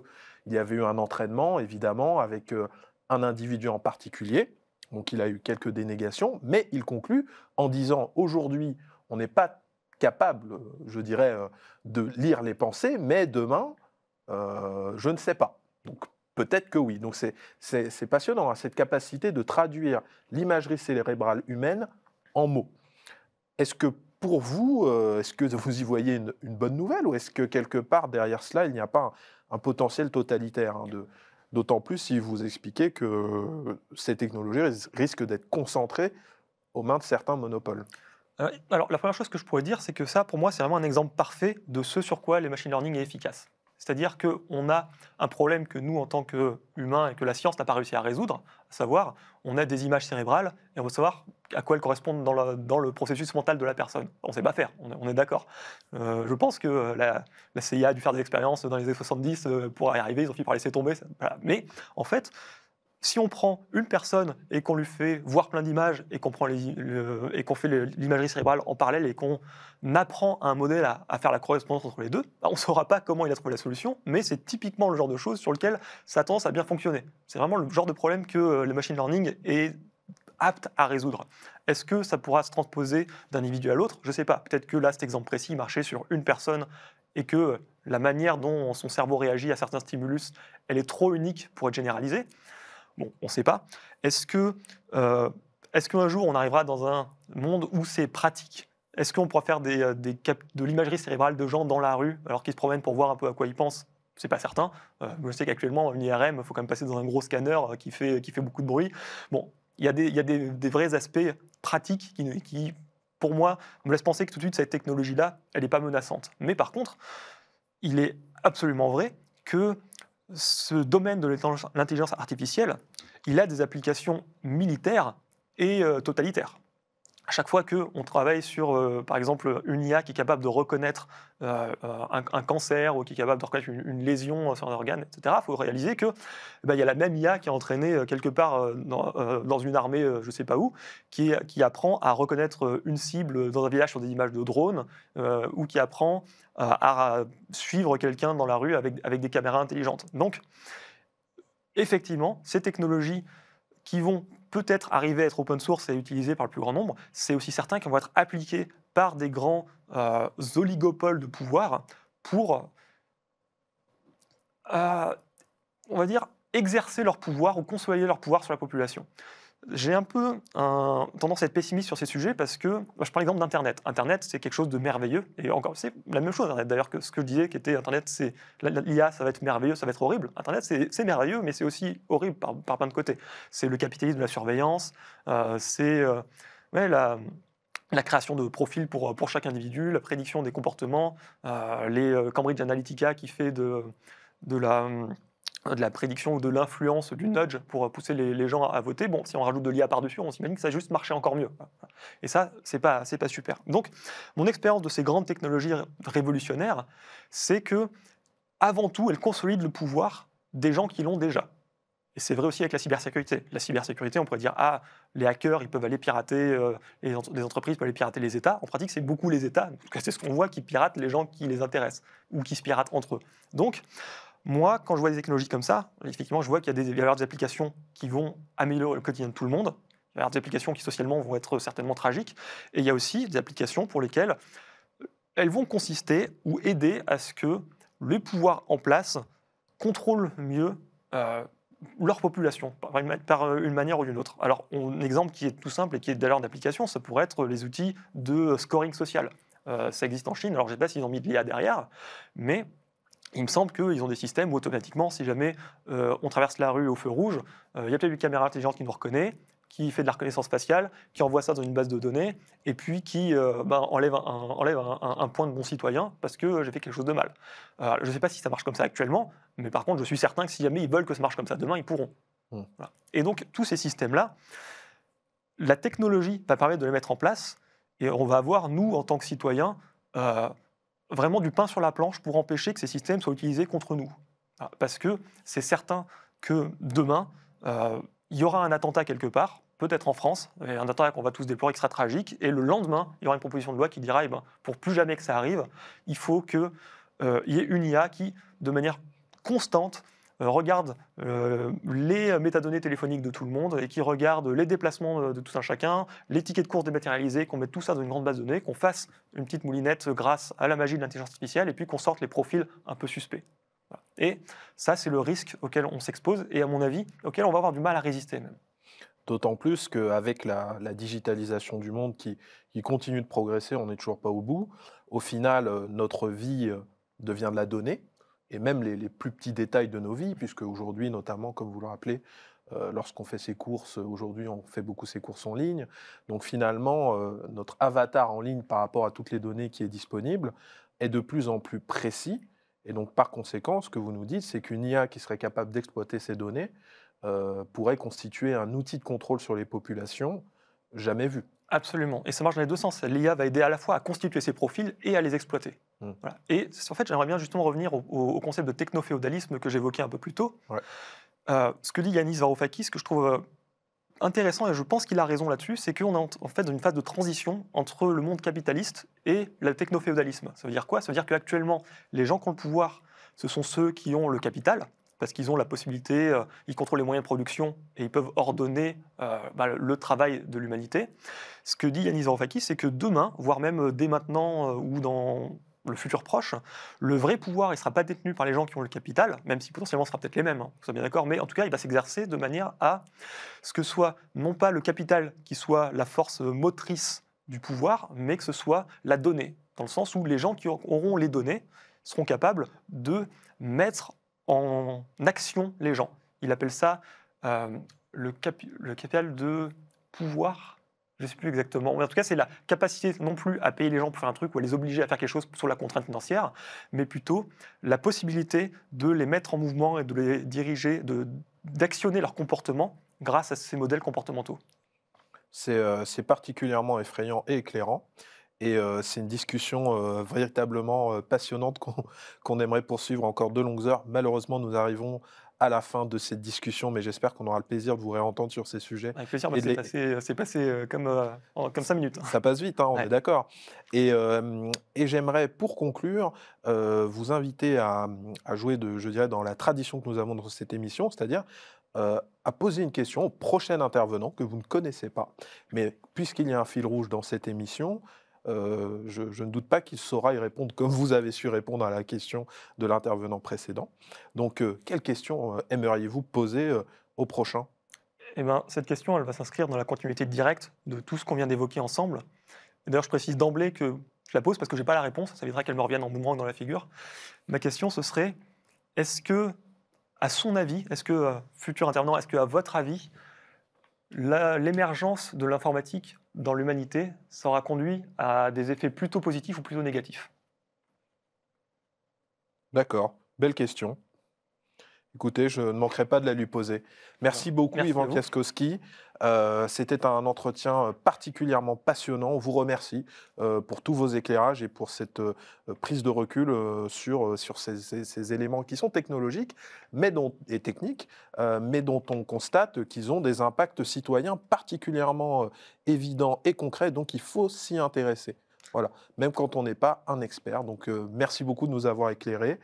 y avait eu un entraînement, évidemment, avec euh, un individu en particulier. Donc il a eu quelques dénégations, mais il conclut en disant aujourd'hui on n'est pas capable, je dirais, euh, de lire les pensées, mais demain, euh, je ne sais pas. Donc peut-être que oui. Donc c'est passionnant, hein, cette capacité de traduire l'imagerie cérébrale humaine en mots. Est-ce que pour vous, euh, est-ce que vous y voyez une, bonne nouvelle ou est-ce que quelque part derrière cela, il n'y a pas un, potentiel totalitaire hein, D'autant plus si vous expliquez que ces technologies risquent d'être concentrées aux mains de certains monopoles. Euh, alors, la première chose que je pourrais dire, c'est que ça, pour moi, c'est vraiment un exemple parfait de ce sur quoi les machine learning est efficace. C'est-à-dire qu'on a un problème que nous, en tant qu'humains et que la science n'a pas réussi à résoudre, à savoir, on a des images cérébrales et on veut savoir à quoi elles correspondent dans, le processus mental de la personne. On ne sait pas faire, on est, d'accord. Euh, je pense que euh, la, CIA a dû faire des expériences dans les années 70 pour y arriver, ils ont fini par laisser tomber. Mais en fait, si on prend une personne et qu'on lui fait voir plein d'images et qu'on fait l'imagerie cérébrale en parallèle et qu'on apprend à un modèle à, faire la correspondance entre les deux, bah, on ne saura pas comment il a trouvé la solution, mais c'est typiquement le genre de choses sur lequel ça a tendance à bien fonctionner. C'est vraiment le genre de problème que euh, le machine learning est apte à résoudre. Est-ce que ça pourra se transposer d'un individu à l'autre Je ne sais pas. Peut-être que là, cet exemple précis marchait sur une personne et que la manière dont son cerveau réagit à certains stimulus, elle est trop unique pour être généralisée. Bon, on ne sait pas. Est-ce que euh, est-ce qu'un jour on arrivera dans un monde où c'est pratique Est-ce qu'on pourra faire des, euh, de l'imagerie cérébrale de gens dans la rue alors qu'ils se promènent pour voir un peu à quoi ils pensent c'est pas certain. Euh, je sais qu'actuellement, une IRM, il faut quand même passer dans un gros scanner qui, fait, qui fait beaucoup de bruit. Bon, il y a des, y des, vrais aspects pratiques qui, qui, pour moi, me laissent penser que tout de suite, cette technologie-là, elle n'est pas menaçante. Mais par contre, il est absolument vrai que ce domaine de l'intelligence artificielle, il a des applications militaires et euh, totalitaires à chaque fois qu'on travaille sur, euh, par exemple, une IA qui est capable de reconnaître euh, euh, un, cancer ou qui est capable de reconnaître une, lésion sur un organe, etc., il faut réaliser qu'il eh ben, il y a la même IA qui est entraînée quelque part dans, une armée, je ne sais pas où, qui, qui, apprend à reconnaître une cible dans un village sur des images de drones, ou qui apprend à suivre quelqu'un dans la rue avec des caméras intelligentes. Donc, effectivement, ces technologies qui vont peut-être arriver à être open source et utilisé par le plus grand nombre, c'est aussi certain qu'ils vont être appliqués par des grands euh, oligopoles de pouvoir pour, euh, on va dire, exercer leur pouvoir ou consolider leur pouvoir sur la population j'ai un peu tendance à être pessimiste sur ces sujets parce que bah, je prends l'exemple d'Internet. Internet, c'est quelque chose de merveilleux. Et encore, c'est la même chose, D'ailleurs, que ce que je disais qui était Internet, c'est l'IA, ça va être merveilleux, ça va être horrible. Internet, c'est merveilleux, mais c'est aussi horrible par, plein de côtés. C'est le capitalisme de la surveillance, euh, c'est euh, la, création de profils pour, pour chaque individu, la prédiction des comportements, euh, les Cambridge Analytica qui fait de, de la de la prédiction ou de l'influence, du mm. nudge pour pousser les, gens à, voter. Bon, si on rajoute de l'IA par-dessus, on s'imagine que ça a juste marché encore mieux. Et ça, c'est pas, c'est pas super. Donc, mon expérience de ces grandes technologies révolutionnaires, c'est que, avant tout, elles consolident le pouvoir des gens qui l'ont déjà. Et c'est vrai aussi avec la cybersécurité. La cybersécurité, on pourrait dire, ah, les hackers, ils peuvent aller pirater, euh, les, entreprises peuvent aller pirater les États. En pratique, c'est beaucoup les États, en tout cas, c'est ce qu'on voit, qui pirate les gens qui les intéressent ou qui se piratent entre eux. Donc, moi, quand je vois des technologies comme ça, effectivement, je vois qu'il y a des, valeurs applications qui vont améliorer le quotidien de tout le monde. Il y a des applications qui socialement vont être certainement tragiques. Et il y a aussi des applications pour lesquelles euh, elles vont consister ou aider à ce que les pouvoirs en place contrôlent mieux euh, leur population par une, euh, manière ou d'une autre. Alors, un exemple qui est tout simple et qui est d'ailleurs d'application, ça pourrait être les outils de scoring social. ça existe en Chine, alors je ne sais pas s'ils ont mis de l'IA derrière, mais il me semble qu'ils ont des systèmes où automatiquement, si jamais euh, on traverse la rue au feu rouge, euh, il y a peut-être une caméra intelligente qui nous reconnaît, qui fait de la reconnaissance faciale, qui envoie ça dans une base de données, et puis qui euh, ben, enlève, un, enlève un, point de bon citoyen parce que j'ai fait quelque chose de mal. je ne sais pas si ça marche comme ça actuellement, mais par contre, je suis certain que si jamais ils veulent que ça marche comme ça demain, ils pourront. Hmm. Et donc, tous ces systèmes-là, la technologie va permettre de les mettre en place, et on va avoir, nous, en tant que citoyens, vraiment du pain sur la planche pour empêcher que ces systèmes soient utilisés contre nous. Ah, parce que c'est certain que demain, euh, il y aura un attentat quelque part, peut-être en France, un attentat qu'on va tous déplorer, qui sera tragique, et le lendemain, il y aura une proposition de loi qui dira, eh ben, pour plus jamais que ça arrive, il faut qu'il euh, y ait une IA qui, de manière constante, euh, regarde euh, les métadonnées téléphoniques de tout le monde et qui regarde les déplacements de tout un chacun, les tickets de course dématérialisés, qu'on mette tout ça dans une grande base de données, qu'on fasse une petite moulinette grâce à la magie de l'intelligence artificielle et puis qu'on sorte les profils un peu suspects. Et ça, c'est le risque auquel on s'expose et à mon avis, auquel on va avoir du mal à résister même. D'autant plus qu'avec la, digitalisation du monde qui continue de progresser, on n'est toujours pas au bout. Au final, euh, notre vie devient de la donnée et même les, plus petits détails de nos vies, puisque aujourd'hui, notamment, comme vous le rappelez, euh, lorsqu'on fait ses courses, aujourd'hui, on fait beaucoup ses courses en ligne. Donc finalement, euh, notre avatar en ligne par rapport à toutes les données qui est disponible est de plus en plus précis. Et donc, par conséquent, ce que vous nous dites, c'est qu'une IA qui serait capable d'exploiter ces données euh, pourrait constituer un outil de contrôle sur les populations jamais vu. Absolument. Et ça marche dans les deux sens. L'IA va aider à la fois à constituer ses profils et à les exploiter. Mm. Et en fait, j'aimerais bien justement revenir au, concept de techno-féodalisme que j'évoquais un peu plus tôt. Euh, ce que dit Yanis Varoufakis, ce que je trouve euh, intéressant, et je pense qu'il a raison là-dessus, c'est qu'on est en fait dans une phase de transition entre le monde capitaliste et le techno-féodalisme. Ça veut dire quoi Ça veut dire qu'actuellement, les gens qui ont le pouvoir, ce sont ceux qui ont le capital, parce qu'ils ont la possibilité, euh, ils contrôlent les moyens de production et ils peuvent ordonner bah, le travail de l'humanité. Ce que dit Yanis Varoufakis, c'est que demain, voire même dès maintenant ou dans le futur proche, le vrai pouvoir ne sera pas détenu par les gens qui ont le capital, même si potentiellement ce sera peut-être les mêmes, hein, vous bien d'accord, mais en tout cas, il va s'exercer de manière à ce que soit non pas le capital qui soit la force motrice du pouvoir, mais que ce soit la donnée, dans le sens où les gens qui auront les données seront capables de mettre en action les gens. Il appelle ça euh, le, le capital de pouvoir je ne sais plus exactement, mais en tout cas, c'est la capacité non plus à payer les gens pour faire un truc ou à les obliger à faire quelque chose sur la contrainte financière, mais plutôt la possibilité de les mettre en mouvement et de les diriger, d'actionner leur comportement grâce à ces modèles comportementaux. C'est euh, particulièrement effrayant et éclairant. Et euh, c'est une discussion euh, véritablement passionnante qu'on aimerait poursuivre encore de longues heures. Malheureusement, nous arrivons à la fin de cette discussion, mais j'espère qu'on aura le plaisir de vous réentendre sur ces sujets. Avec plaisir, c'est passé, euh, euh, comme, euh, comme cinq minutes. Hein. Ça passe vite, hein, on est d'accord. Et, et j'aimerais, pour conclure, vous inviter à, à, jouer, de, je dirais, dans la tradition que nous avons dans cette émission, c'est-à-dire à poser une question au prochain intervenant que vous ne connaissez pas. Mais puisqu'il y a un fil rouge dans cette émission, euh, je, ne doute pas qu'il saura y répondre comme vous avez su répondre à la question de l'intervenant précédent. Donc, euh, quelle question euh, aimeriez-vous poser au prochain eh ben, Cette question, elle va s'inscrire dans la continuité directe de tout ce qu'on vient d'évoquer ensemble. D'ailleurs, je précise d'emblée que je la pose parce que je n'ai pas la réponse, ça viendra qu'elle me revienne en boomerang dans la figure. Ma question, ce serait, est-ce que, à son avis, est-ce que, futur intervenant, est-ce que, à votre avis, l'émergence de l'informatique dans l'humanité, ça aura conduit à des effets plutôt positifs ou plutôt négatifs D'accord, belle question. Écoutez, je ne manquerai pas de la lui poser. Merci beaucoup, Ivan Yvan euh, C'était un entretien euh, particulièrement passionnant. On vous remercie euh, pour tous vos éclairages et pour cette prise de recul sur, sur ces, éléments qui sont technologiques mais dont, et techniques, mais dont on constate qu'ils ont des impacts citoyens particulièrement évidents et concrets. Donc, il faut s'y intéresser. Voilà, même quand on n'est pas un expert. Donc, merci beaucoup de nous avoir éclairés.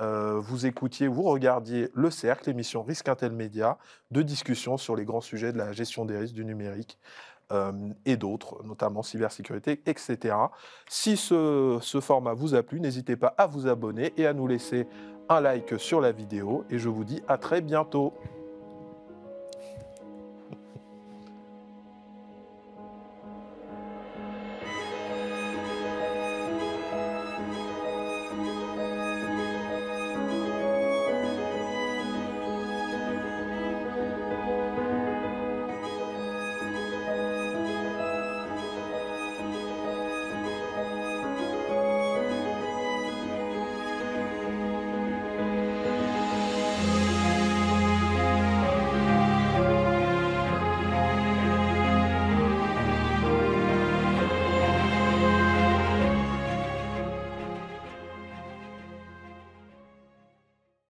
Euh, vous écoutiez, vous regardiez Le Cercle, l'émission Risque Intel Média, de discussion sur les grands sujets de la gestion des risques du numérique. Euh, et d'autres, notamment cybersécurité, etc. Si ce format vous a plu, n'hésitez pas à vous abonner et à nous laisser un like sur la vidéo. Et je vous dis à très bientôt.